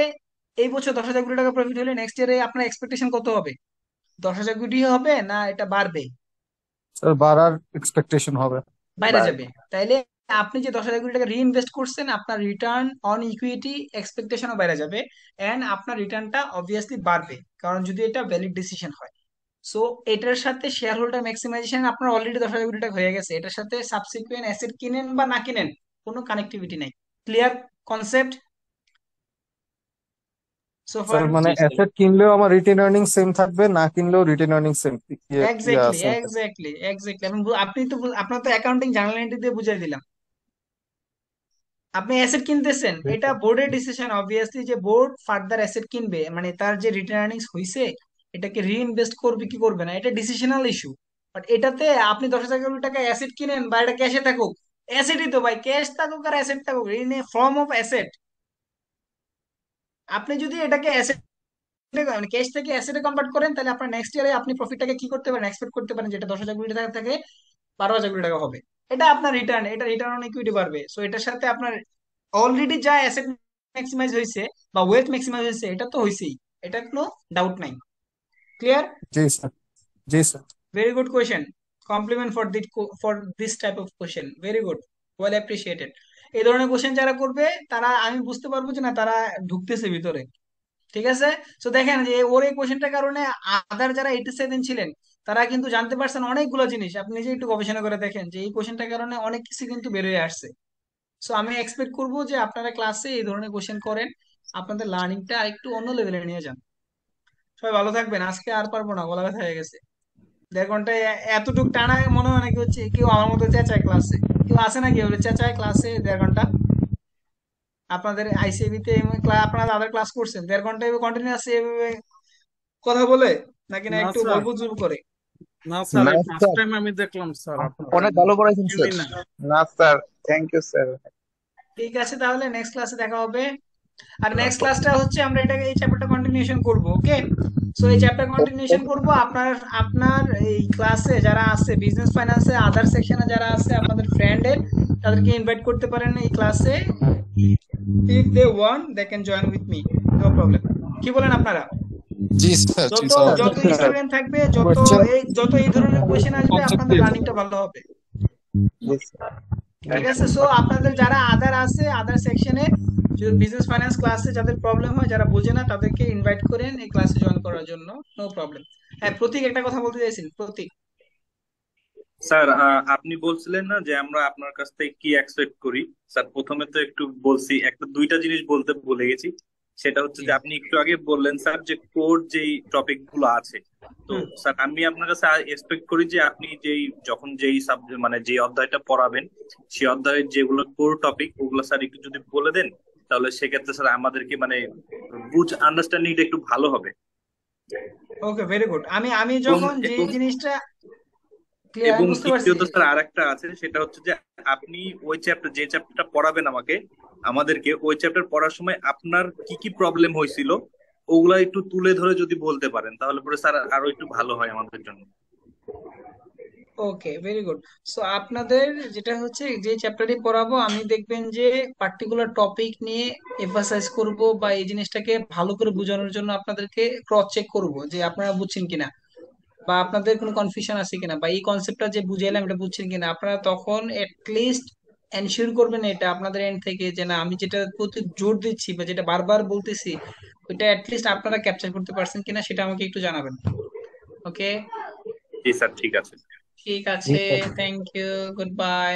এই বছর দশ হাজার কোটি টাকা প্রফিট হলে নেক্সট ইয়ারে আপনার এক্সপেকটেশন কত হবে দশ হাজার কোটি হবে না এটা বাড়বে বাড়ার এক্সপেকটেশন হবে বাইরে যাবে তাইলে আপনি যে দশ হাজার কোটি টাকা রিইনভেস্ট করছেন আপনার রিটার্ন অন ইকুইটি এক্সপেকটেশনও বাইরে যাবে অ্যান্ড আপনার রিটার্নটা অবভিয়াসলি বাড়বে কারণ যদি এটা ভ্যালিড ডিসিশন হয় সো এটার সাথে শেয়ার হোল্ডার ম্যাক্সিমাইজেশন আপনার অলরেডি দশ হাজার কোটি টাকা হয়ে গেছে এটার সাথে সাবসিকুয়েন্ট অ্যাসেট কিনেন বা না কিনেন কোনো কানেক্টিভিটি নাই ক্লিয়ার কনসেপ্ট সো ফার মানে অ্যাসেট কিনলেও আমার রিটেন আর্নিং সেম থাকবে না কিনলেও retained earning same exactly exactly exactly আপনি তো আপনার তো অ্যাকাউন্টিং জার্নাল এন্ট্রি দিয়ে বুঝাই দিলাম আপনি অ্যাসেট কিনতেছেন এটা বোর্ডের ডিসিশন অবভিয়াসলি যে বোর্ড ফার্দার অ্যাসেট কিনবে মানে তার যে রিটার্ন আর্নিংস হইছে এটাকে রিইনভেস্ট করবে কি করবে না এটা ডিসিশনাল ইস্যু বাট এটাতে আপনি দশ হাজার কোটি টাকা অ্যাসেট কিনেন বা এটা ক্যাশে থাকুক অ্যাসেটই তো ভাই ক্যাশ থাকুক আর অ্যাসেট থাকুক in a form of asset আপনি যদি এটাকে অ্যাসেট মানে ক্যাশ থেকে অ্যাসেটে কনভার্ট করেন তাহলে আপনার নেক্সট ইয়ারে আপনি প্রফিটটাকে কি করতে পারেন এক্সপেক্ট করতে পারেন যেটা দশ হাজার কোটি টাকা থেকে বারো হাজার কোটি টাকা হবে এটা আপনার রিটার্ন এটা রিটার্ন অন ইকুইটি বাড়বে সো এটার সাথে আপনার অলরেডি যা অ্যাসেট ম্যাক্সিমাইজ হয়েছে বা ওয়েলথ ম্যাক্সিমাইজ হয়েছে এটা তো হয়েছেই এটা কোনো ডাউট নাই ক্লিয়ার জি স্যার জি sir very good question compliment for the for this type of question very good well appreciated এই ধরনের কোশ্চেন যারা করবে তারা আমি বুঝতে পারবো যে না তারা ঢুকতেছে ভিতরে ঠিক আছে তো দেখেন যে ওর এই কোশ্চেনটার কারণে আদার যারা এইটি সেভেন ছিলেন তারা কিন্তু জানতে পারছেন অনেকগুলো জিনিস আপনি নিজে একটু গবেষণা করে দেখেন যে এই কোশ্চেনটার কারণে অনেক কিছু কিন্তু বেরোয় আসছে সো আমি এক্সপেক্ট করব যে আপনারা ক্লাসে এই ধরনের কোশ্চেন করেন আপনাদের লার্নিংটা একটু অন্য লেভেলে নিয়ে যান সবাই ভালো থাকবেন আজকে আর পারবো না গলা ব্যথা হয়ে গেছে দেড় ঘন্টায় এতটুকু টানা মনে হয় নাকি হচ্ছে কেউ আমার মতো চেঁচায় ক্লাসে কেউ আসে নাকি ওর চেঁচায় ক্লাসে দেড় ঘন্টা আপনাদের আইসিবিতে আপনারা আদার ক্লাস করছেন দেড় ঘন্টা এভাবে কন্টিনিউয়াস এভাবে কথা বলে নাকি না একটু গল্প জুল করে ঠিক আছে তাহলে নেক্সট ক্লাসে দেখা হবে আর নেক্সট ক্লাসটা হচ্ছে আমরা এটাকে এই চ্যাপ্টারটা কন্টিনিউশন করব ওকে সো এই চ্যাপ্টার কন্টিনিউশন করব আপনার আপনার এই ক্লাসে যারা আছে বিজনেস ফাইন্যান্সে আদার সেকশনে যারা আছে আপনাদের ফ্রেন্ডের তাদেরকে ইনভাইট করতে পারেন এই ক্লাসে if they want they can join with me no problem কি বলেন আপনারা জি স্যার যত যত স্টুডেন্ট থাকবে যত এই যত এই ধরনের কোশ্চেন আসবে আপনাদের রানিংটা ভালো হবে ঠিক আছে সো আপনাদের যারা আদার আছে আদার সেকশনে বিজনেস ফাইন্যান্স ক্লাসে যাদের প্রবলেম হয় যারা বোঝে না তাদেরকে ইনভাইট করেন এই ক্লাসে জয়েন করার জন্য নো প্রবলেম হ্যাঁ প্রতীক একটা কথা বলতে চাইছেন প্রতীক স্যার আপনি বলছিলেন না যে আমরা আপনার কাছ থেকে কি এক্সপেক্ট করি স্যার প্রথমে তো একটু বলছি একটা দুইটা জিনিস বলতে ভুলে গেছি সেটা হচ্ছে যে আপনি একটু আগে বললেন স্যার যে কোর যেই টপিক গুলো আছে তো স্যার আমি আপনার কাছে এক্সপেক্ট করি যে আপনি যেই যখন যেই সাবজেক্ট মানে যেই অধ্যায়টা পড়াবেন সেই অধ্যায়ের যেগুলো কোর টপিক ওগুলো স্যার একটু যদি বলে দেন তাহলে সেক্ষেত্রে স্যার আমাদেরকে মানে বুঝ আন্ডারস্ট্যান্ডিং টা একটু ভালো হবে ওকে ভেরি গুড আমি আমি যখন যে জিনিসটা এবং তৃতীয়ত স্যার আরেকটা আছে সেটা হচ্ছে যে আপনি ওই চ্যাপ্টার যে চ্যাপ্টারটা পড়াবেন আমাকে আমাদেরকে ওই চ্যাপ্টার পড়ার সময় আপনার কি কি প্রবলেম হয়েছিল ওগুলা একটু তুলে ধরে যদি বলতে পারেন তাহলে পরে স্যার আরো একটু ভালো হয় আমাদের জন্য ওকে ভেরি গুড সো আপনাদের যেটা হচ্ছে যে চ্যাপ্টারটি পড়াবো আমি দেখবেন যে পার্টিকুলার টপিক নিয়ে এফাসাইজ করব বা এই জিনিসটাকে ভালো করে বোঝানোর জন্য আপনাদেরকে ক্রস চেক করব যে আপনারা বুঝছেন কিনা বা আপনাদের কোনো কনফিউশন আছে কিনা বা এই কনসেপ্টটা যে বুঝাইলাম এটা বুঝছেন কিনা আপনারা তখন অ্যাটলিস্ট এনশিওর করবেন এটা আপনাদের এন্ড থেকে যে না আমি যেটা প্রতি জোর দিচ্ছি বা যেটা বারবার বলতেছি ওইটা অ্যাটলিস্ট আপনারা ক্যাপচার করতে পারছেন কিনা সেটা আমাকে একটু জানাবেন ওকে জি স্যার ঠিক আছে ঠিক আছে থ্যাংক ইউ গুড বাই